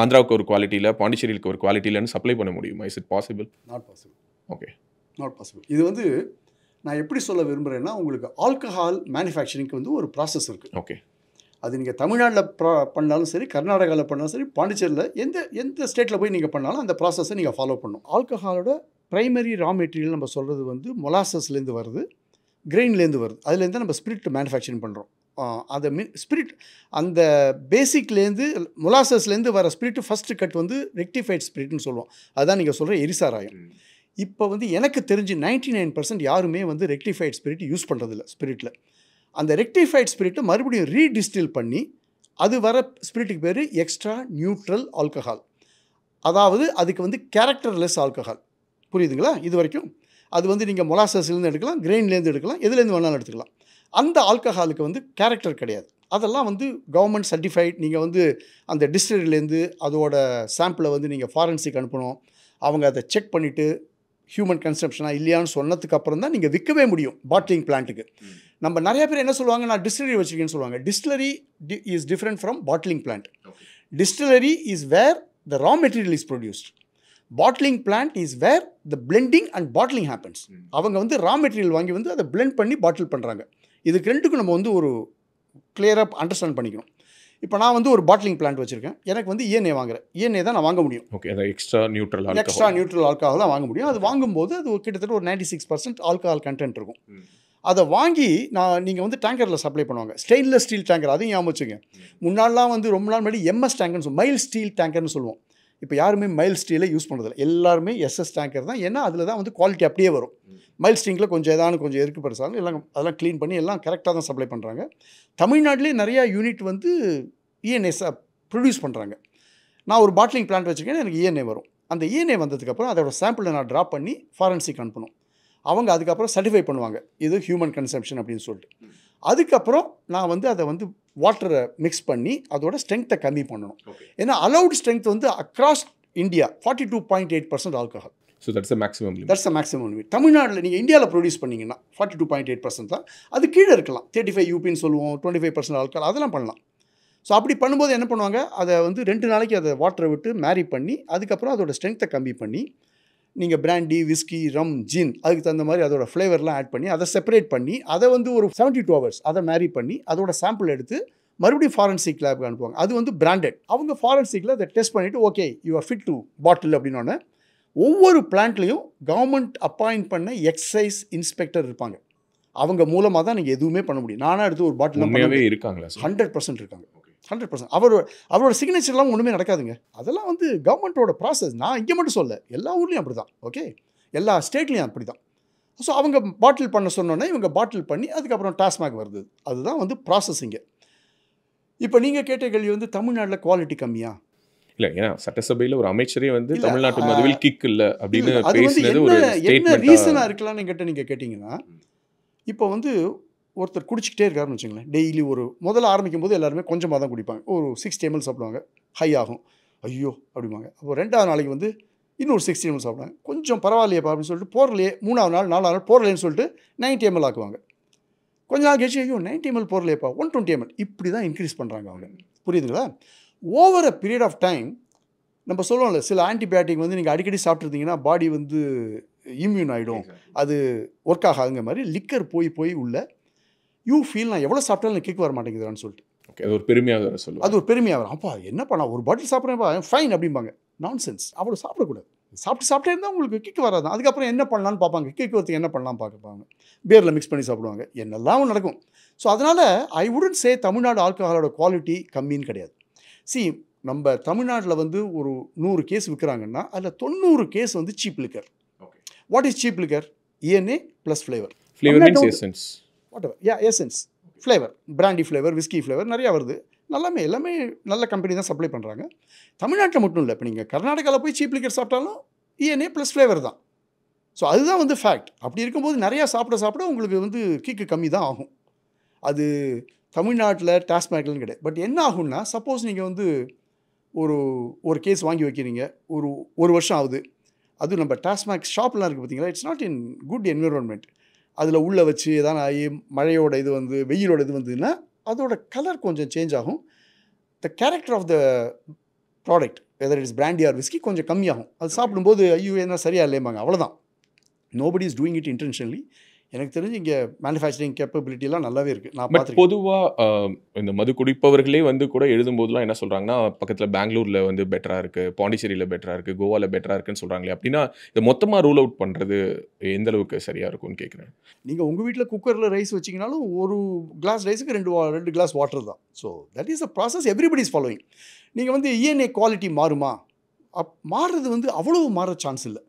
ஆந்திராவுக்கு ஒரு குவாலிட்டியில் பாண்டிச்சேரிக்கு ஒரு குவாலிட்டியிலன்னு சப்ளை பண்ண முடியுமா is it possible not possible okay not possible இது வந்து நான் எப்படி சொல்ல விரும்புகிறேன்னா உங்களுக்கு ஆல்கஹால் மேனுஃபேக்சரிங்க்கு வந்து ஒரு ப்ராசஸ் இருக்குது ஓகே அது நீங்கள் தமிழ்நாட்டில் ப்ரா பண்ணாலும் சரி கர்நாடகாவில் பண்ணாலும் சரி பாண்டிச்சேரியில் எந்த எந்த ஸ்டேட்டில் போய் நீங்கள் பண்ணாலும் அந்த ப்ராசஸை நீங்கள் ஃபாலோ பண்ணணும் ஆல்கஹாலோட ப்ரைமரி ரா மெட்டீரியல் நம்ம சொல்கிறது வந்து மொலாசஸ்லேருந்து வருது கிரெயின்லேருந்து வருது அதுலேருந்து தான் நம்ம ஸ்பிரிட் மேனுஃபேக்சரிங் பண்ணுறோம் அந்த மின் ஸ்பிரிட் அந்த பேசிக்லேருந்து மொலாசஸ்லேருந்து வர ஸ்பிரிட் ஃபஸ்ட்டு கட் வந்து ரெக்டிஃபைட் ஸ்பிரிட்னு சொல்லுவோம் அதுதான் நீங்கள் சொல்கிற எரிசாராயம் இப்போ வந்து எனக்கு தெரிஞ்சு நைன்டி நைன் பர்சன்ட் யாருமே வந்து ரெக்டிஃபைட் ஸ்பிரிட் யூஸ் பண்ணுறதில்ல ஸ்பிரிட்டில் அந்த ரெக்டிஃபைட் ஸ்பிரிட்டை மறுபடியும் ரீடிஸ்டில் பண்ணி அது வர ஸ்பிரிட்டுக்கு பேர் எக்ஸ்ட்ரா நியூட்ரல் ஆல்கஹால் அதாவது அதுக்கு வந்து கேரக்டர்லெஸ் ஆல்கஹால் புரியுதுங்களா இது வரைக்கும் அது வந்து நீங்கள் மொலாசஸ்லேருந்து எடுக்கலாம் கிரெயின்லேருந்து எடுக்கலாம் எதுலேருந்து வேணாலும் எடுத்துக்கலாம் அந்த ஆல்கஹாலுக்கு வந்து கேரக்டர் கிடையாது அதெல்லாம் வந்து கவர்மெண்ட் சர்டிஃபைட் நீங்கள் வந்து அந்த டிஸ்டிலரிலேருந்து அதோட சாம்பிளை வந்து நீங்கள் ஃபாரன்சிக் அனுப்பணும் அவங்க அதை செக் பண்ணிவிட்டு ஹியூமன் கன்சப்ஷனாக இல்லையான்னு சொன்னதுக்கு அப்புறம் தான் நீங்கள் விற்கவே முடியும் பாட்லிங் பிளான்ட்டுக்கு நம்ம நிறைய பேர் என்ன சொல்லுவாங்க நான் டிஸ்டிலரி வச்சுருக்கேன்னு சொல்லுவாங்க distillery is different from bottling plant distillery is where the raw material is produced bottling plant is where the blending and bottling happens அவங்க வந்து ரா மெட்டீரியல் வாங்கி வந்து அதை பிளெண்ட் பண்ணி பாட்டில் பண்ணுறாங்க இதுக்கு ரெண்டுக்கும் நம்ம வந்து ஒரு கிளியராக அண்டர்ஸ்டாண்ட் பண்ணிக்கணும் இப்போ நான் வந்து ஒரு பாட்லிங் பிளான்ட் வச்சுருக்கேன் எனக்கு வந்து இஎன்ஏ e வாங்குறேன் இஎன்ஏ e தான் நான் வாங்க முடியும் okay extra neutral extra neutral alcohol தான் வாங்க முடியும் அது வாங்கும்போது அது கிட்டத்தட்ட ஒரு ninety six percent alcohol content இருக்கும் hmm. அதை வாங்கி நான் நீங்கள் வந்து டேங்கரில் சப்ளை பண்ணுவாங்க ஸ்டெயின்லெஸ் ஸ்டீல் டேங்கர் அதையும் ஞாபகம் வச்சுங்க hmm. முன்னாள்லாம் வந்து ரொம்ப நாள் முன்னாடி எம்எஸ் டேங்கர்னு சொல்லுவோம் மைல் ஸ்டீல் டேங்கர்னு சொல்லுவோம் இப்போ யாருமே மைல் ஸ்டீலை யூஸ் பண்ணுறதில்ல எல்லாருமே எஸ்எஸ் டேங்கர் தான் ஏன்னா அதில் தான் வந்து குவாலிட்டி அப்படியே வரும் மைல் ஸ்டீங்கில் கொஞ்சம் ஏதாவது கொஞ்சம் எருக்கு பரிசாலும் எல்லாம் அதெல்லாம் க்ளீன் பண்ணி எல்லாம் கரெக்டாக தான் சப்ளை பண்ணுறாங்க தமிழ்நாட்டிலே நிறையா யூனிட் வந்து இஎன்ஏஸை e ப்ரொடியூஸ் பண்ணுறாங்க நான் ஒரு பாட்டிலிங் பிளான் வச்சுருக்கேன் எனக்கு இஎன்ஏ e வரும் அந்த இஎன்ஏ e வந்ததுக்கப்புறம் அதோட சாம்பிளை நான் ட்ராப் பண்ணி ஃபாரன்சிக் அனுப்பணும் அவங்க அதுக்கப்புறம் சர்டிஃபை பண்ணுவாங்க இது ஹியூமன் கன்சம்ஷன் அப்படின்னு சொல்லிட்டு அதுக்கப்புறம் நான் வந்து அதை வந்து வாட்டரை மிக்ஸ் பண்ணி அதோட ஸ்ட்ரென்த்தை கம்மி பண்ணணும் ஏன்னா அலௌட் ஸ்ட்ரென்த் வந்து across India forty two point eight percent alcohol so that's a maximum that's a maximum limit தமிழ்நாட்டில் நீங்கள் இந்தியாவில் ப்ரொடியூஸ் பண்ணிங்கன்னா forty two point eight percent தான் அது கீழே இருக்கலாம் தேர்ட்டி ஃபைவ் யூபின்னு சொல்லுவோம் டுவெண்ட்டி ஃபைவ் பர்சன்ட் ஆல்கால் அதெல்லாம் பண்ணலாம் ஸோ அப்படி பண்ணும்போது என்ன பண்ணுவாங்க அதை வந்து ரெண்டு நாளைக்கு அதை வாட்டரை விட்டு மேரி பண்ணி அதுக்கப்புறம் அதோட ஸ்ட்ரென்த்தை கம்மி பண்ணி நீங்கள் பிராண்டி விஸ்கி ரம் ஜின் அதுக்கு தகுந்த மாதிரி அதோட ஃப்ளேவர்லாம் ஆட் பண்ணி அதை செப்பரேட் பண்ணி அதை வந்து ஒரு செவன்ட்டி டூ ஹவர்ஸ் அதை மேரி பண்ணி அதோட சாம்பிள் எடுத்து மறுபடியும் ஃபாரன்சிக் லேப்க்கு அனுப்புவாங்க அது வந்து பிராண்டட் அவங்க ஃபாரன்சிக்கில் அதை டெஸ்ட் பண்ணிவிட்டு okay you are fit to bottle அப்படின்னோடனே ஒவ்வொரு பிளான்ட்லேயும் கவர்மெண்ட் அப்பாயிண்ட் பண்ண எக்ஸைஸ் இன்ஸ்பெக்டர் இருப்பாங்க அவங்க மூலமாக தான் நீங்கள் எதுவுமே பண்ண முடியும் நானாக எடுத்து ஒரு பாட்டில் இருக்காங்களா ஹண்ட்ரட் பர்சன்ட் இருக்காங்க ஹண்ட்ரட் பர்சன்ட் அவர் அவரோட சிக்னேச்சர்லாம் ஒன்றுமே நடக்காதுங்க அதெல்லாம் வந்து கவர்மெண்ட்டோட ப்ராசஸ் நான் இங்கே மட்டும் சொல்ல எல்லா ஊர்லேயும் அப்படி தான் ஓகே எல்லா ஸ்டேட்லேயும் அப்படி தான் ஸோ அவங்க பாட்டில் பண்ண சொன்னோன்னே இவங்க பாட்டில் பண்ணி அதுக்கப்புறம் டாஸ்மாக் வருது அதுதான் வந்து ப்ராசஸ் இங்கே இப்போ நீங்கள் கேட்ட கேள்வி வந்து தமிழ்நாட்டில் குவாலிட்டி கம்மியாக இல்லை ஏன்னா சட்டசபையில் ஒரு அமைச்சரே வந்து தமிழ்நாட்டு மதுவில் கிக் இல்லை அப்படின்னு என்ன ரீசனாக இருக்கலாம்னு கேட்ட நீங்கள் கேட்டிங்கன்னா இப்போ வந்து ஒருத்தர் குடிச்சிக்கிட்டே இருக்காருன்னு வச்சுங்களேன் டெய்லி ஒரு முதல்ல ஆரம்பிக்கும் போது எல்லாருமே கொஞ்சமாக தான் குடிப்பாங்க ஒரு சிக்ஸ் டேபிள் சாப்பிடுவாங்க ஹை ஆகும் ஐயோ அப்படிம்பாங்க அப்போ ரெண்டாவது நாளைக்கு வந்து இன்னொரு சிக்ஸ் டேபிள் சாப்பிடுவாங்க கொஞ்சம் பரவாயில்லையப்பா அப்படின்னு சொல்லிட்டு போரலையே மூணாவது நாள் நாலாவது நாள் போரலையேன்னு சொல்லிட்டு நைன் டேபிள் ஆக்குவாங்க கொஞ்ச நாள் கழிச்சு ஐயோ நைன்டி எம்எல் போரலையப்பா ஒன் டுவெண்ட்டி எம்எல் இப்படி தான் இன்க்ரீஸ் பண்ணுறாங்க அவங்க புரியுதுங்களா over a period of time நம்ம சொல்லுவோம்ல சில ஆன்டிபயாட்டிக் வந்து நீங்கள் அடிக்கடி சாப்பிட்ருந்தீங்கன்னா பாடி வந்து இம்யூன் ஆகிடும் அது ஒர்க் ஆகாதுங்க மாதிரி லிக்கர் போய் போய் உள்ள யூ ஃபீல் நான் எவ்வளோ சாப்பிட்டாலும் எனக்கு வர மாட்டேங்குதுன்னு சொல்லிட்டு ஓகே அது ஒரு பெருமையாக வர சொல்லுவோம் அது ஒரு பெருமையாக வரும் அப்பா என்ன பண்ணா ஒரு பாட்டில் சாப்பிட்றேன் ஃபைன் அப்படிம்பாங்க நான் சென்ஸ் அவ்வளோ சாப்பிடக்கூடாது சாப்பிட்டு சாப்பிட்டே இருந்தால் உங்களுக்கு கிக்கு வராது அதுக்கப்புறம் என்ன பண்ணலான்னு பார்ப்பாங்க கிக்கு வரத்துக்கு என்ன பண்ணலாம் பார்ப்பாங்க பேரில் மிக்ஸ் பண்ணி சாப்பிடுவாங்க என்னெல்லாம் நடக்கும் ஸோ அதனால் ஐ உடன் சே தமிழ்நாடு ஆல்கஹாலோட குவாலிட்டி கம்மின்னு கிடையாது சி நம்ம தமிழ்நாட்டில் வந்து ஒரு நூறு கேஸ் விற்கிறாங்கன்னா அதில் தொண்ணூறு கேஸ் வந்து cheap liquor what is cheap liquor ENA plus flavour flavour whatever yeah essence flavour brandy flavour whisky flavour நிறையா வருது நல்லாமே எல்லாமே நல்ல கம்பெனி தான் சப்ளை பண்ணுறாங்க தமிழ்நாட்டில் மட்டும் இல்லை இப்போ நீங்கள் கர்நாடகாவில் போய் சீப் லிக்கர் சாப்பிட்டாலும் இஎன்ஏ ப்ளஸ் ஃப்ளேவர் தான் ஸோ அதுதான் வந்து ஃபேக்ட் அப்படி இருக்கும்போது நிறையா சாப்பிட சாப்பிட உங்களுக்கு வந்து கீக்கு கம்மி தான் ஆகும் அது தமிழ்நாட்டில் டாஸ்மேக்லன்னு கிடையாது பட் என்ன ஆகும்னா சப்போஸ் நீங்கள் வந்து ஒரு ஒரு கேஸ் வாங்கி வைக்கிறீங்க ஒரு ஒரு வருஷம் ஆகுது அதுவும் நம்ம டாஸ்மேக் ஷாப்லாம் இருக்குது பார்த்தீங்களா it's not in good environment அதில் உள்ளே வச்சு எதாவது ஆகி மழையோட இது வந்து வெயிலோட இது வந்ததுன்னா அதோட கலர் கொஞ்சம் சேஞ்ச் ஆகும் the character of the product whether it's brandy or whisky கொஞ்சம் கம்மியாகும் அது சாப்பிடும்போது ஐயோ என்ன சரியாக இல்லைம்பாங்க அவ்வளோதான் nobody is doing it intentionally எனக்கு தெரிஞ்சு இங்கே மேனுஃபேக்சரிங் கேப்பபிலிட்டிலாம் நல்லாவே இருக்குது நான் பட் பொதுவாக இந்த மது குடிப்பவர்களே வந்து கூட எழுதும்போதுலாம் என்ன சொல்கிறாங்கன்னா பக்கத்தில் பெங்களூரில் வந்து பெட்டராக இருக்குது பாண்டிச்சேரியில் பெட்டராக இருக்குது கோவாவில் பெட்டராக இருக்குன்னு சொல்கிறாங்களே அப்படின்னா இதை மொத்தமாக ரூல் அவுட் பண்ணுறது எந்த அளவுக்கு சரியாக இருக்கும்னு கேட்குறேன் நீங்கள் உங்கள் வீட்டில் குக்கரில் ரைஸ் வச்சிங்கனாலும் ஒரு கிளாஸ் ரைஸுக்கு ரெண்டு ரெண்டு கிளாஸ் வாட்டர் தான் so that is a process everybody is following நீங்கள் வந்து இஎன்ஏ e குவாலிட்டி மாறுமா அப் மாறுறது வந்து அவ்வளோ மாற சான்ஸ் இல்லை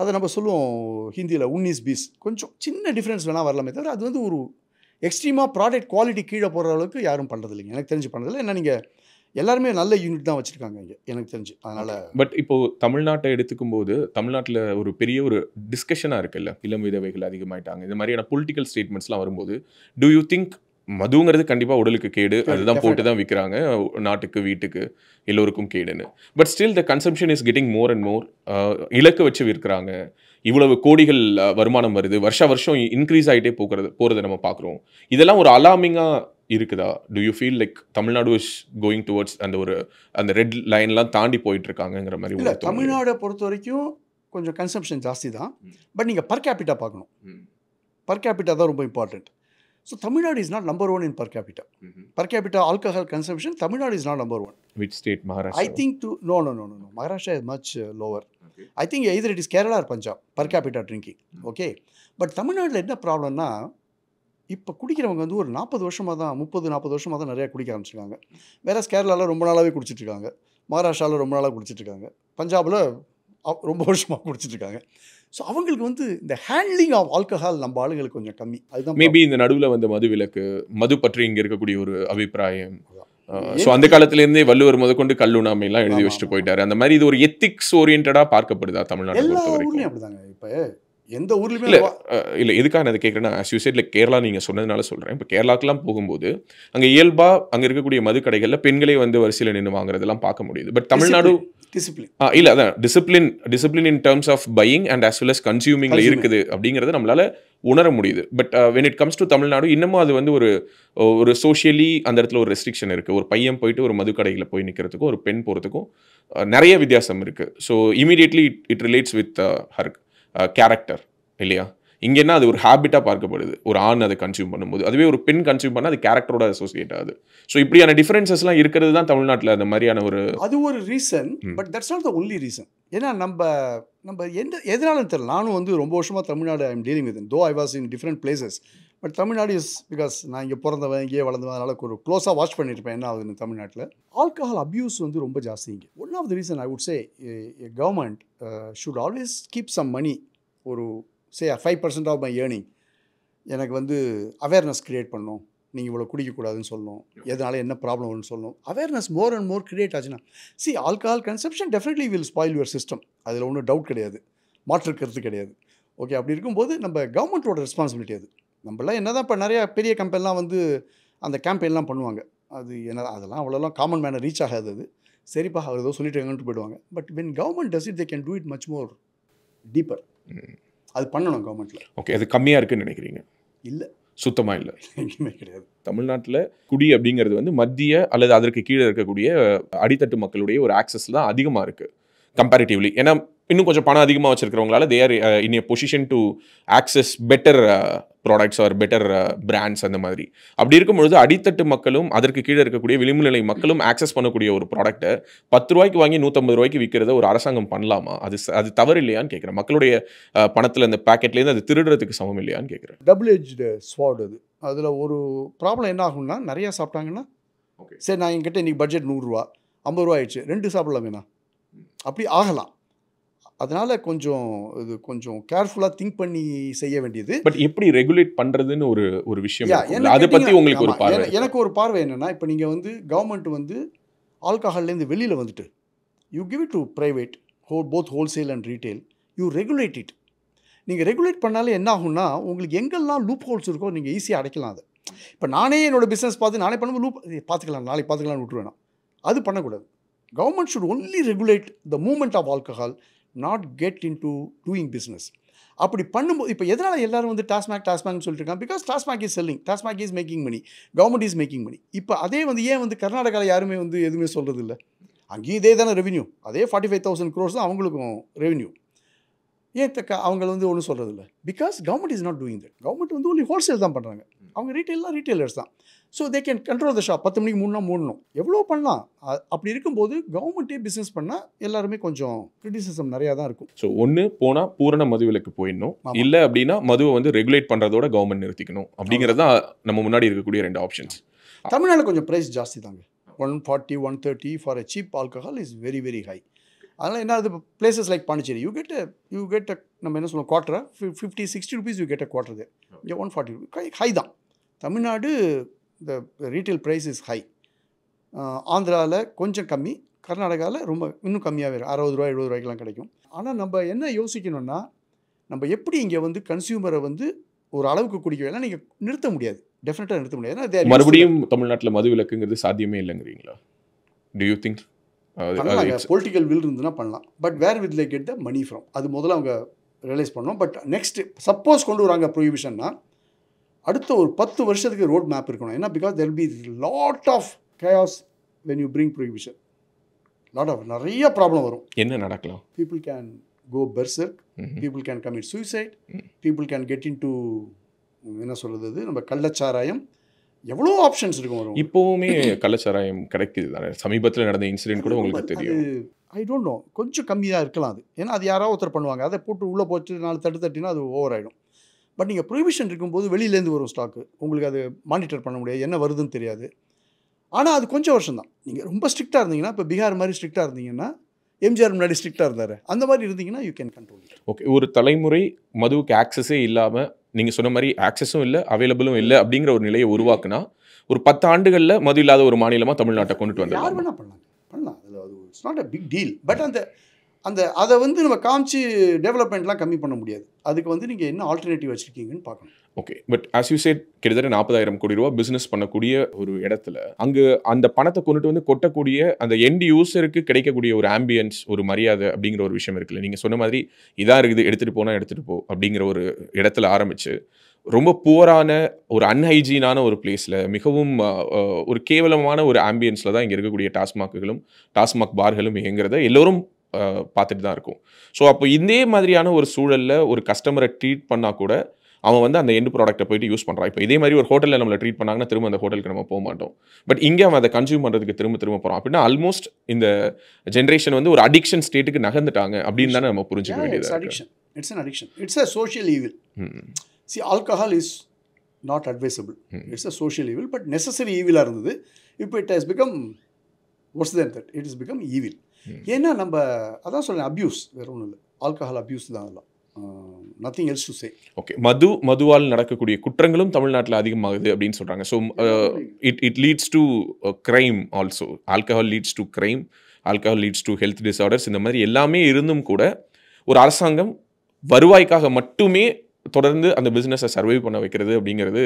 அதை நம்ம சொல்லுவோம் ஹிந்தியில் உன்னிஸ் பீஸ் கொஞ்சம் சின்ன டிஃப்ரென்ஸ் வேணால் வரலாமே தவிர அது வந்து ஒரு எக்ஸ்ட்ரீமாக ப்ராடக்ட் குவாலிட்டி கீழே போகிற அளவுக்கு யாரும் பண்ணுறது இல்லைங்க எனக்கு தெரிஞ்சு பண்ணுறதில்ல ஏன்னா நீங்கள் எல்லாருமே நல்ல யூனிட் தான் வச்சுருக்காங்க இங்கே எனக்கு தெரிஞ்சு அதனால் பட் இப்போது தமிழ்நாட்டை எடுத்துக்கும் போது தமிழ்நாட்டில் ஒரு பெரிய ஒரு டிஸ்கஷனாக இருக்குல்ல இளம் விதவைகள் அதிகமாயிட்டாங்க இந்த மாதிரியான பொலிட்டிக்கல் ஸ்டேட்மெண்ட்ஸ்லாம் வரும்போது டூ யூ திங்க் மதுங்கிறது கண்டிப்பாக உடலுக்கு கேடு அதுதான் போட்டு தான் விற்கிறாங்க நாட்டுக்கு வீட்டுக்கு எல்லோருக்கும் கேடுன்னு but still the consumption is getting more and more இலக்கு வச்சு விற்கிறாங்க இவ்வளவு கோடிகள் வருமானம் வருது வருஷ வருஷம் இன்க்ரீஸ் ஆகிட்டே போகிறது போகிறத நம்ம பார்க்குறோம் இதெல்லாம் ஒரு அலாமிங்காக இருக்குதா do you feel like Tamil Nadu is going towards அந்த ஒரு அந்த ரெட் லைன்லாம் தாண்டி போயிட்டு இருக்காங்கிற மாதிரி தமிழ்நாடை பொறுத்த வரைக்கும் கொஞ்சம் கன்சம்ஷன் ஜாஸ்தி தான் பட் நீங்கள் பர் கேபிட்டா பார்க்கணும் பர் கேபிட்டா தான் ரொம்ப important so Tamil Nadu is not number one in per capita per capita alcohol consumption Tamil Nadu is not number one which state Maharashtra I think to no no no no Maharashtra is much lower I think either it is Kerala or Punjab per capita drinking okay but தமிழ்நாட்டில் என்ன ப்ராப்ளம்னா இப்போ குடிக்கிறவங்க வந்து ஒரு நாற்பது வருஷமாக தான் முப்பது நாற்பது வருஷமாக தான் நிறையா குடிக்க ஆரம்பிச்சிருக்காங்க mm-hmm. வேறு கேரளாவில் ரொம்ப நாளாகவே குடிச்சிட்ருக்காங்க மகாராஷ்டிராவில் ரொம்ப நாளாக குடிச்சிட்ருக்காங்க பஞ்சாபில் ரொம்ப வருஷமாக குடிச்சிட்ருக்காங்க ஸோ அவங்களுக்கு வந்து இந்த ஹேண்ட்லிங் ஆஃப் ஆல்கஹால் நம்ம ஆளுங்களுக்கு கொஞ்சம் கம்மி அதுதான் மேபி இந்த நடுவில் வந்து மது விலக்கு மது பற்றி இங்கே இருக்கக்கூடிய ஒரு அபிப்பிராயம் ஸோ அந்த காலத்துலேருந்தே வள்ளுவர் கொண்டு கல்லுணாமையெல்லாம் எழுதி வச்சுட்டு போயிட்டாரு அந்த மாதிரி இது ஒரு எத்திக்ஸ் ஓரியன்டாக பார்க்கப்படுதா தமிழ்நாடு எல்லா ஊர்லேயும் அப்படிதாங்க இப்போ எந்த ஊர்லையுமே இல்லை இல்லை எதுக்காக நான் கேட்குறேன்னா சூசைட்ல கேரளா நீங்கள் சொன்னதுனால சொல்கிறேன் இப்போ கேரளாக்கெல்லாம் போகும்போது அங்கே இயல்பாக அங்கே இருக்கக்கூடிய மதுக்கடைகளில் பெண்களே வந்து வரிசையில் நின்று வாங்குறதெல்லாம் பார்க்க முடியுது பட் தமிழ்நாடு டிசிப்ளின் ஆ இல்லை அதான் discipline discipline in terms of buying and as well as கன்சியூமிங்கில் இருக்குது அப்படிங்கிறத நம்மளால் உணர முடியுது but when it comes to Tamil Nadu இன்னமும் அது வந்து ஒரு ஒரு சோஷியலி அந்த இடத்துல ஒரு ரெஸ்ட்ரிக்ஷன் இருக்குது ஒரு பையன் போயிட்டு ஒரு மதுக்கடையில் போய் நிற்கிறதுக்கும் ஒரு பெண் போகிறதுக்கும் நிறைய வித்தியாசம் இருக்குது so immediately it it relates with ஹர்க் கேரக்டர் இல்லையா என்ன அது ஒரு ஹேபிட்டாக பார்க்கப்படுது ஒரு ஆண் அதை கன்சியூம் பண்ணும்போது அதுவே ஒரு பெண் கன்சியூம் பண்ணால் அது கேரக்டரோட அசோசியேட் ஆகுது ஸோ இப்படியான டிஃப்ரென்சஸ்லாம் இருக்கிறது தான் தமிழ்நாட்டில் அந்த மாதிரியான ஒரு அது ஒரு reason but that's not the only reason ஏன்னா நம்ம நம்ம எந்த எதனாலும் தெரியல நானும் வந்து ரொம்ப வருஷமாக Tamil Nadu I'm dealing with though I was in different places but Tamil Nadu is because நான் இங்கே பிறந்தவன் இங்கேயே வளர்ந்தவன் அதனால் ஒரு க்ளோஸாக வாட்ச் பண்ணியிருப்பேன் என்ன ஆகுதுன்னு தமிழ்நாட்டில் ஆல்கஹால் அப்யூஸ் வந்து ரொம்ப ஜாஸ்தி இங்கே one of the reason I would say government should always keep some money ஒரு say five percent of my earning எனக்கு வந்து அவேர்னஸ் க்ரியேட் பண்ணும் நீங்கள் இவ்வளோ குடிக்கக்கூடாதுன்னு சொல்லணும் எதனால் என்ன ப்ராப்ளம் வரும்னு சொல்லணும் awareness more and more create ஆச்சுன்னா see alcohol consumption definitely will spoil your system அதில் ஒன்றும் டவுட் கிடையாது மாற்றுக்கிறது கருத்து கிடையாது ஓகே அப்படி இருக்கும்போது நம்ம கவர்மெண்ட்டோட ரெஸ்பான்சிபிலிட்டி அது நம்மளாம் என்ன தான் இப்போ நிறையா பெரிய கம்பெனிலாம் வந்து அந்த கேம்பெயின்லாம் பண்ணுவாங்க அது என்ன அதெல்லாம் அவ்வளோலாம் காமன் மேனை ரீச் ஆகாது அது சரிப்பா அவர் ஏதோ சொல்லிட்டாங்கன்ட்டு போயிடுவாங்க but when government does it they can do it much more deeper அது பண்ணணும் கவர்மெண்ட்டில் ஓகே அது கம்மியாக இருக்குன்னு நினைக்கிறீங்க இல்லை சுத்தமாக இல்லை எங்கேயுமே கிடையாது தமிழ்நாட்டில் குடி அப்படிங்கிறது வந்து மத்திய அல்லது அதற்கு கீழே இருக்கக்கூடிய அடித்தட்டு மக்களுடைய ஒரு ஆக்சஸ் தான் அதிகமாக இருக்குது கம்பேரிட்டிவ்லி ஏன்னா இன்னும் கொஞ்சம் பணம் அதிகமாக வச்சிருக்கிறவங்களால they are in a position to access better products or better brands அந்த மாதிரி அப்படி இருக்கும்பொழுது அடித்தட்டு மக்களும் அதற்கு கீழே இருக்கக்கூடிய விளிம்பு நிலை மக்களும் ஆக்சஸ் பண்ணக்கூடிய ஒரு ப்ராடக்ட்டை பத்து ரூபாய்க்கு வாங்கி நூற்றம்பது ரூபாய்க்கு விற்கிறத ஒரு அரசாங்கம் பண்ணலாமா அது அது தவறு இல்லையான்னு கேட்குறேன் மக்களுடைய uh, பணத்தில் அந்த பேக்கெட்லேருந்து அது திருடுறதுக்கு சமம் இல்லையான்னு கேட்குறேன் டபுள் எஜ்டு ஸ்வாட் அது அதில் ஒரு ப்ராப்ளம் என்ன ஆகும்னா நிறையா சாப்பிட்டாங்கன்னா ஓகே சரி நான் என்கிட்ட இன்றைக்கி பட்ஜெட் நூறுரூவா ஐம்பது ரூபா ஆயிடுச்சு ரெண்டு சாப்பிடலாமேண்ணா அப்படி ஆகலாம் அதனால கொஞ்சம் இது கொஞ்சம் கேர்ஃபுல்லாக திங்க் பண்ணி செய்ய வேண்டியது பட் எப்படி ரெகுலேட் பண்ணுறதுன்னு ஒரு ஒரு விஷயம் அதை பற்றி உங்களுக்கு ஒரு பார்வை எனக்கு ஒரு பார்வை என்னென்னா இப்போ நீங்கள் வந்து கவர்மெண்ட் வந்து ஆல்கஹால்லேருந்து வெளியில் வந்துட்டு you give it to private ஹோ both wholesale and retail you regulate it நீங்கள் ரெகுலேட் பண்ணாலே என்ன ஆகும்னா உங்களுக்கு எங்கெல்லாம் லூப் ஹோல்ஸ் இருக்கோ நீங்கள் ஈஸியாக அடைக்கலாம் அதை இப்போ நானே என்னோடய பிஸ்னஸ் பார்த்து நானே பண்ணும்போது லூப் பார்த்துக்கலாம் நாளைக்கு பார்த்துக்கலாம்னு விட்டுருவேன் அது பண்ணக்கூடாது government should only regulate the movement of alcohol not get into doing business அப்படி பண்ணும்போது இப்போ எதனால் எல்லாரும் வந்து டாஸ்மாக் டாஸ்மாக்னு சொல்லிட்டு because TASMAC is selling TASMAC is making money government is making money இப்போ அதே வந்து ஏன் வந்து கர்நாடகாவில் யாருமே வந்து எதுவுமே சொல்கிறது இல்லை அங்கேயும் இதே தானே ரெவன்யூ அதே ஃபார்ட்டி ஃபைவ் தௌசண்ட் க்ரோர்ஸ் தான் அவங்களுக்கும் ரெவன்யூ ஏன் தக்க அவங்க வந்து ஒன்றும் சொல்கிறது இல்லை because government is not doing that government வந்து ஒன்லி ஹோல்சேல் தான் பண்ணுறாங்க அவங்க ரீட்டைல்லாம் ரீட்டைலர்ஸ் தான் so they can control the shop பத்து மணிக்கு மூணுனா மூடணும் எவ்வளோ பண்ணலாம் அப்படி இருக்கும்போது கவர்மெண்ட்டே பிஸ்னஸ் பண்ணால் எல்லாருமே கொஞ்சம் கிரிட்டிசிசம் நிறையா தான் இருக்கும் ஸோ ஒன்று போனால் பூரண மதுவிலக்கு போயிடணும் இல்லை அப்படின்னா மதுவை வந்து ரெகுலேட் பண்ணுறதோட கவர்மெண்ட் நிறுத்திக்கணும் அப்படிங்கிறது தான் நம்ம முன்னாடி இருக்கக்கூடிய ரெண்டு ஆப்ஷன்ஸ் தமிழ்நாடு கொஞ்சம் ப்ரைஸ் ஜாஸ்தி தாங்க one forty one thirty for a cheap alcohol is very very high அதனால் என்ன அது places like Pondicherry you get you get நம்ம என்ன சொல்லுவோம் குவார்ட்டரை fifty sixty rupees you get a quarter இங்கே ஒன் ஃபார்ட்டி ஹை தான் தமிழ்நாடு இந்த ரீட்டைல் ப்ரைஸ் இஸ் ஹை ஆந்திராவில் கொஞ்சம் கம்மி கர்நாடகாவில் ரொம்ப இன்னும் கம்மியாகவே இருக்கும் அறுபது ரூபா எழுபது ரூபாய்க்கெலாம் கிடைக்கும் ஆனால் நம்ம என்ன யோசிக்கணும்னா நம்ம எப்படி இங்கே வந்து கன்சியூமரை வந்து ஒரு அளவுக்கு குடிக்க ஏன்னா நீங்கள் நிறுத்த முடியாது டெஃபினட்டாக நிறுத்த முடியாது மறுபடியும் தமிழ்நாட்டில் மது விலக்குங்கிறது சாத்தியமே இல்லைங்கிறீங்களா do you think political will இருந்துன்னா பண்ணலாம் but where with like get the money from அது முதல்ல அவங்க ரியலைஸ் பண்ணோம் பட் நெக்ஸ்ட் சப்போஸ் கொண்டு வராங்க ப்ரொஹிபிஷன்னா அடுத்த ஒரு பத்து வருஷத்துக்கு ரோட் மேப் இருக்கணும் ஏன்னா because there be lot of chaos when you bring prohibition lot of நிறைய ப்ராப்ளம் வரும் என்ன நடக்கலாம் people can go berserk people can commit suicide people can get into என்ன சொல்கிறது நம்ம கள்ளச்சாராயம் எவ்வளோ ஆப்ஷன்ஸ் இருக்கும் வரும் இப்போவுமே கள்ளச்சாராயம் கிடைக்குது தானே சமீபத்தில் நடந்த இன்சிடென்ட் கூட உங்களுக்கு தெரியும் ஐ டோன்ட் நோ கொஞ்சம் கம்மியாக இருக்கலாம் அது ஏன்னா அது யாராவது ஒருத்தர் பண்ணுவாங்க அதை போட்டு உள்ளே போச்சு நாலு தட்டு தட்டினா அது ஓவர் ஆகிடும் பட் நீங்கள் ப்ரொவிஷன் இருக்கும்போது வெளியிலேருந்து வரும் ஸ்டாக்கு உங்களுக்கு அது மானிட்டர் பண்ண முடியாது என்ன வருதுன்னு தெரியாது ஆனால் அது கொஞ்சம் வருஷம் தான் நீங்கள் ரொம்ப ஸ்ட்ரிக்டாக இருந்தீங்கன்னா இப்போ பீகார் மாதிரி ஸ்ட்ரிக்டாக இருந்தீங்கன்னா எம்ஜிஆர் முன்னாடி ஸ்ட்ரிக்டாக இருந்தார் அந்த மாதிரி இருந்தீங்கன்னா யூ கேன் கண்ட்ரோல் ஓகே ஒரு தலைமுறை மதுவுக்கு ஆக்சஸே இல்லாமல் நீங்கள் சொன்ன மாதிரி ஆக்சஸும் இல்லை அவைலபிளும் இல்லை அப்படிங்கிற ஒரு நிலையை உருவாக்குனா ஒரு பத்து ஆண்டுகளில் மது இல்லாத ஒரு மாநிலமாக தமிழ்நாட்டை கொண்டுட்டு வந்து யார் வேணால் பண்ணலாம் பண்ணலாம் அது it's not a big deal but அந்த அந்த அதை வந்து நம்ம காமிச்சு டெவலப்மெண்ட்லாம் கம்மி பண்ண முடியாது அதுக்கு வந்து நீங்கள் என்ன ஆல்டர்னேட்டிவ் வச்சுருக்கீங்கன்னு பார்க்கணும் okay but as you said கிட்டத்தட்ட நாற்பதாயிரம் கோடி ரூபா பிஸ்னஸ் பண்ணக்கூடிய ஒரு இடத்துல அங்கே அந்த பணத்தை கொண்டுட்டு வந்து கொட்டக்கூடிய அந்த எண்ட் யூஸருக்கு கிடைக்கக்கூடிய ஒரு ஆம்பியன்ஸ் ஒரு மரியாதை அப்படிங்கிற ஒரு விஷயம் இருக்குல்ல நீங்கள் சொன்ன மாதிரி இதாக இருக்குது எடுத்துகிட்டு போனால் எடுத்துகிட்டு போ அப்படிங்கிற ஒரு இடத்துல ஆரம்பித்து ரொம்ப புவரான ஒரு அன்ஹைஜீனான ஒரு பிளேஸில் மிகவும் ஒரு கேவலமான ஒரு ஆம்பியன்ஸில் தான் இங்கே இருக்கக்கூடிய டாஸ்மாக்குகளும் டாஸ்மாக் பார்களும் இயங்குறத எல்லோரும் பார்த்துட்டு தான் இருக்கும் ஸோ அப்போ இதே மாதிரியான ஒரு சூழலில் ஒரு கஸ்டமரை ட்ரீட் பண்ணால் கூட அவன் வந்து அந்த எண்டு ப்ராடக்ட்டை போயிட்டு யூஸ் பண்ணுறான் இப்போ இதே மாதிரி ஒரு ஹோட்டலில் நம்மளை ட்ரீட் பண்ணாங்கன்னா திரும்ப அந்த ஹோட்டலுக்கு நம்ம போக மாட்டோம் பட் இங்கே அவன் அதை கன்சியூம் பண்ணுறதுக்கு திரும்ப திரும்ப போகிறான் அப்படின்னா ஆல்மோஸ்ட் இந்த ஜென்ரேஷன் வந்து ஒரு அடிக்ஷன் ஸ்டேட்டுக்கு நகர்ந்துட்டாங்க அப்படின்னு தானே நம்ம புரிஞ்சுக்க வேண்டியது addiction it's an addiction it's a social evil see alcohol is not advisable it's a social evil but necessary ஈவிலாக இருந்தது இப்போ it has become worse than that it is become evil ஏன்னா நம்ம அதான் சொல்ல அப்யூஸ் வேற ஒன்றும் இல்லை ஆல்கஹால் அப்யூஸ் தான் அதெல்லாம் nothing else to say okay மது மதுவால் நடக்கக்கூடிய குற்றங்களும் தமிழ்நாட்டில் அதிகமாகுது அப்படின்னு சொல்கிறாங்க so it it leads to crime also alcohol leads to crime alcohol leads to health disorders இந்த மாதிரி எல்லாமே இருந்தும் கூட ஒரு அரசாங்கம் வருவாய்க்காக மட்டுமே தொடர்ந்து அந்த பிஸ்னஸை சர்வை பண்ண வைக்கிறது அப்படிங்கிறது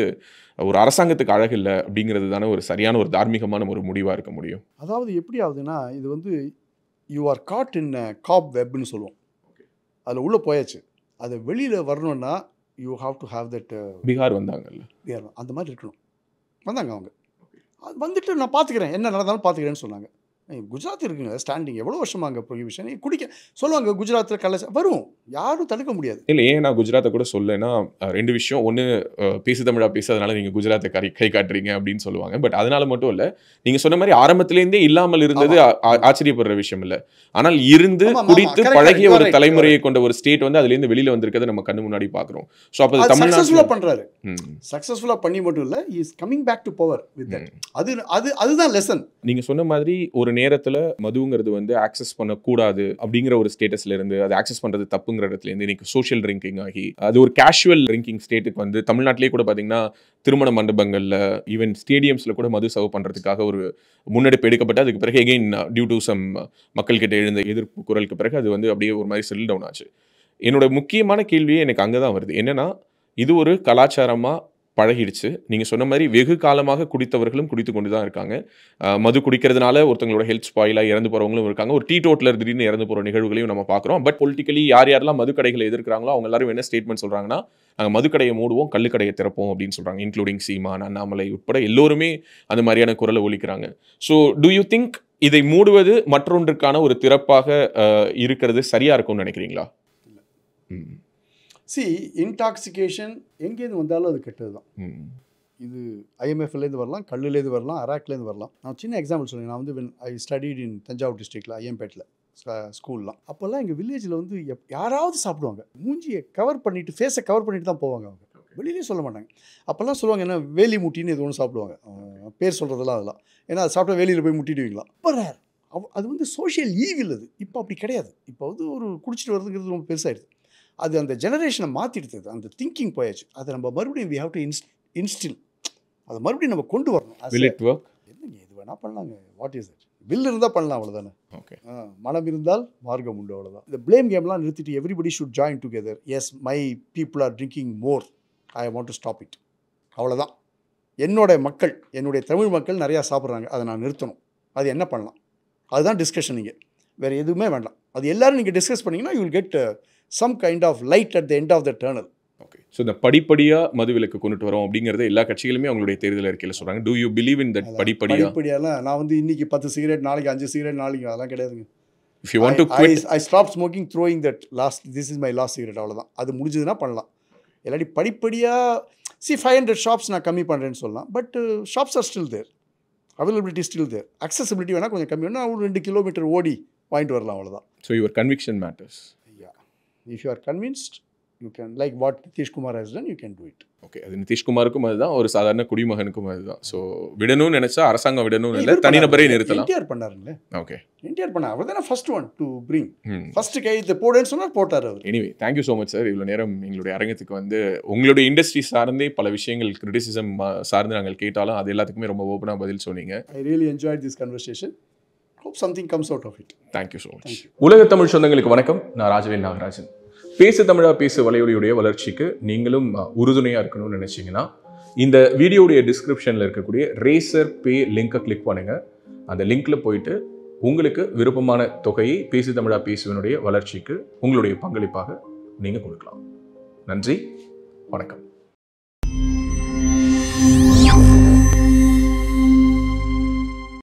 ஒரு அரசாங்கத்துக்கு அழகு இல்லை அப்படிங்கிறது தானே ஒரு சரியான ஒரு தார்மீகமான ஒரு முடிவாக இருக்க முடியும் அதாவது எப்படி ஆகுதுன்னா இது வந்து you are caught in a காப் வெப்னு சொல்லுவோம் அதில் உள்ளே போயாச்சு அது வெளியில் வரணும்னா you have to have that Bihar வந்தாங்கல்ல பீகார் அந்த மாதிரி இருக்கணும் வந்தாங்க அவங்க அது வந்துட்டு நான் பார்த்துக்கிறேன் என்ன நடந்தாலும் பார்த்துக்கிறேன்னு சொன்னாங்க குஜராத் இருக்குங்க ஸ்டாண்டிங் எவ்வளோ வருஷமாக அங்கே ப்ரொஹிபிஷன் குடிக்க சொல்லுவாங்க குஜராத்தில் கலாச்சாரம் வரும் யாரும் தடுக்க முடியாது இல்லை ஏன் நான் குஜராத்தை கூட சொல்லுன்னா ரெண்டு விஷயம் ஒன்று பேசு தமிழாக பேசுறதுனால நீங்கள் குஜராத்தை கை கை காட்டுறீங்க அப்படின்னு சொல்லுவாங்க பட் அதனால மட்டும் இல்லை நீங்கள் சொன்ன மாதிரி ஆரம்பத்துலேருந்தே இல்லாமல் இருந்தது ஆச்சரியப்படுற விஷயம் இல்லை ஆனால் இருந்து குடித்து பழகிய ஒரு தலைமுறையை கொண்ட ஒரு ஸ்டேட் வந்து அதுலேருந்து வெளியில் வந்திருக்கிறத நம்ம கண்ணு முன்னாடி பார்க்குறோம் ஸோ அப்போ சக்ஸஸ்ஃபுல்லாக பண்ணுறாரு சக்ஸஸ்ஃபுல்லாக பண்ணி மட்டும் இல்லை is coming back to power with அது அது அதுதான் லெசன் நீங்கள் சொன்ன மாதிரி ஒரு நேரத்தில் மதுங்கிறது வந்து ஆக்சஸ் பண்ணக்கூடாது அப்படிங்கிற ஒரு ஸ்டேட்டஸ்ல இருந்து அது ஆக்சஸ் பண்ணுறது தப்புங்கிற இடத்துல இருந்து இன்னைக்கு சோஷியல் ட்ரிங்கிங் ஆகி அது ஒரு கேஷுவல் ட்ரிங்கிங் ஸ்டேட்டுக்கு வந்து தமிழ்நாட்டிலே கூட பார்த்தீங்கன்னா திருமண மண்டபங்களில் ஈவன் ஸ்டேடியம்ஸில் கூட மது சவு பண்ணுறதுக்காக ஒரு முன்னெடுப்பு எடுக்கப்பட்டு அதுக்கு பிறகு எகெயின் டியூ டு சம் மக்கள்கிட்ட எழுந்த எதிர்ப்பு குரலுக்கு பிறகு அது வந்து அப்படியே ஒரு மாதிரி செல் டவுன் ஆச்சு என்னோட முக்கியமான கேள்வியே எனக்கு அங்கே தான் வருது என்னென்னா இது ஒரு கலாச்சாரமாக பழகிடுச்சு நீங்கள் சொன்ன மாதிரி வெகு காலமாக குடித்தவர்களும் குடித்து கொண்டு தான் இருக்காங்க மது குடிக்கிறதுனால ஒருத்தங்களோட ஹெல்த் ஸ்பாயிலாக இறந்து போகிறவங்களும் இருக்காங்க ஒரு டீ டோட்டில் திடீர்னு இறந்து போகிற நிகழ்வுகளையும் நம்ம பார்க்குறோம் பட் பொலிட்டிக்கலி யார் யாரெல்லாம் கடைகளை எதிர்க்கிறாங்களோ அவங்க எல்லாரும் என்ன ஸ்டேட்மெண்ட் சொல்கிறாங்கன்னா நாங்கள் மது கடையை மூடுவோம் கல்லுக்கடையை திறப்போம் அப்படின்னு சொல்கிறாங்க இன்க்ளூடிங் சீமான் அண்ணாமலை உட்பட எல்லோருமே அந்த மாதிரியான குரலை ஒழிக்கிறாங்க ஸோ டூ யூ திங்க் இதை மூடுவது மற்றொன்றுக்கான ஒரு திறப்பாக இருக்கிறது சரியாக இருக்கும்னு நினைக்கிறீங்களா ம் சி இன்டாக்சிகேஷன் எங்கேருந்து வந்தாலும் அது கெட்டது தான் இது ஐஎம்எஃப்லேருந்து வரலாம் கல்லுலேருந்து வரலாம் அராக்லேருந்து வரலாம் நான் சின்ன எக்ஸாம்பிள் சொல்லுங்கள் நான் வந்து ஐ ஸ்டடிட் இன் தஞ்சாவூர் டிஸ்ட்ரிக்டில் ஐஎம்பேட்டில் ஸ்கூல்லாம் அப்போல்லாம் எங்கள் வில்லேஜில் வந்து யாராவது சாப்பிடுவாங்க மூஞ்சியை கவர் பண்ணிவிட்டு ஃபேஸை கவர் பண்ணிட்டு தான் போவாங்க அவங்க வெளியிலே சொல்ல மாட்டாங்க அப்போல்லாம் சொல்லுவாங்க என்ன வேலி முட்டின்னு எது ஒன்று சாப்பிடுவாங்க பேர் சொல்கிறதெல்லாம் அதெல்லாம் ஏன்னா அது சாப்பிட்டா வேலியில் போய் முட்டிடுவீங்களா அப்போ ரேர் அது வந்து சோஷியல் ஈவில் அது இப்போ அப்படி கிடையாது இப்போ வந்து ஒரு குடிச்சிட்டு வரதுங்கிறது ரொம்ப பெருசாகிடுது அது அந்த ஜெனரேஷனை மாற்றிடுது அந்த திங்கிங் போயாச்சு அதை நம்ம மறுபடியும் வி ஹாவ் டு இன்ஸ்ட் இன்ஸ்டில் அதை மறுபடியும் நம்ம கொண்டு வரணும் என்னங்க இது வேணால் பண்ணலாங்க வாட் இஸ் இட் வில் இருந்தால் பண்ணலாம் அவ்வளோதானே ஓகே மனம் இருந்தால் மார்க்கம் உண்டு அவ்வளோதான் இந்த பிளேம் கேம்லாம் நிறுத்திட்டு everybody should join together yes my people are drinking more I want to stop it அவ்வளோதான் என்னோடய மக்கள் என்னுடைய தமிழ் மக்கள் நிறையா சாப்பிட்றாங்க அதை நான் நிறுத்தணும் அது என்ன பண்ணலாம் அதுதான் டிஸ்கஷன் நீங்கள் வேறு எதுவுமே வேண்டாம் அது எல்லோரும் நீங்கள் டிஸ்கஸ் பண்ணிங்கன்னா you will get some kind of light at the end of the tunnel okay so இந்த படிப்படியாக மதுவிலக்கு கொண்டுட்டு வரோம் அப்படிங்கிறது எல்லா கட்சிகளுமே அவங்களுடைய தேர்தல் அறிக்கையில் சொல்கிறாங்க do you believe in that படிப்படியாக படிப்படியெல்லாம் நான் வந்து இன்னைக்கு பத்து சிகரெட் நாளைக்கு அஞ்சு சிகரெட் நாளைக்கு அதெல்லாம் கிடையாதுங்க if you want to I stop smoking throwing that last this is my last cigarette அவ்வளோதான் அது முடிஞ்சதுன்னா பண்ணலாம் இல்லாட்டி படிப்படியாக சி ஃபைவ் ஹண்ட்ரட் ஷாப்ஸ் நான் கம்மி பண்ணுறேன்னு சொல்லலாம் but shops are still there availability still there accessibility வேணால் கொஞ்சம் கம்மி வேணால் ஒரு ரெண்டு கிலோமீட்டர் ஓடி வாங்கிட்டு வரலாம் அவ்வளோதான் so your conviction matters if you are convinced you can like what Nitish Kumar has done you can do it okay அது நிதிஷ்குமாருக்கும் அதுதான் ஒரு சாதாரண குடிமகனுக்கும் அதுதான் ஸோ விடணும்னு நினச்சா அரசாங்கம் விடணும்னு இல்லை தனிநபரே நிறுத்தலாம் என்டிஆர் பண்ணாருங்களே ஓகே என்டிஆர் பண்ணார் அவர் தானே first one to bring first இது போடுன்னு சொன்னால் போட்டார் அவர் anyway thank you so much sir இவ்வளோ நேரம் எங்களுடைய அரங்கத்துக்கு வந்து உங்களுடைய இண்டஸ்ட்ரி சார்ந்தே பல விஷயங்கள் கிரிட்டிசிசம் சார்ந்து நாங்கள் கேட்டாலும் அது எல்லாத்துக்குமே ரொம்ப ஓப்பனாக பதில் சொன்னீங்க I really enjoy this conversation hope something comes out of it thank you so much உலக தமிழ் சொந்தங்களுக்கு வணக்கம் நான் ராஜவேல் நாகராஜன் பேசு தமிழா பேசு வலையொலியுடைய வளர்ச்சிக்கு நீங்களும் உறுதுணையாக இருக்கணும்னு நினச்சிங்கன்னா இந்த வீடியோடைய டிஸ்கிரிப்ஷனில் இருக்கக்கூடிய ரேசர் பே லிங்க்கை கிளிக் பண்ணுங்கள் அந்த லிங்கில் போயிட்டு உங்களுக்கு விருப்பமான தொகையை பேசு தமிழா பேசுவனுடைய வளர்ச்சிக்கு உங்களுடைய பங்களிப்பாக நீங்கள் கொடுக்கலாம் நன்றி வணக்கம்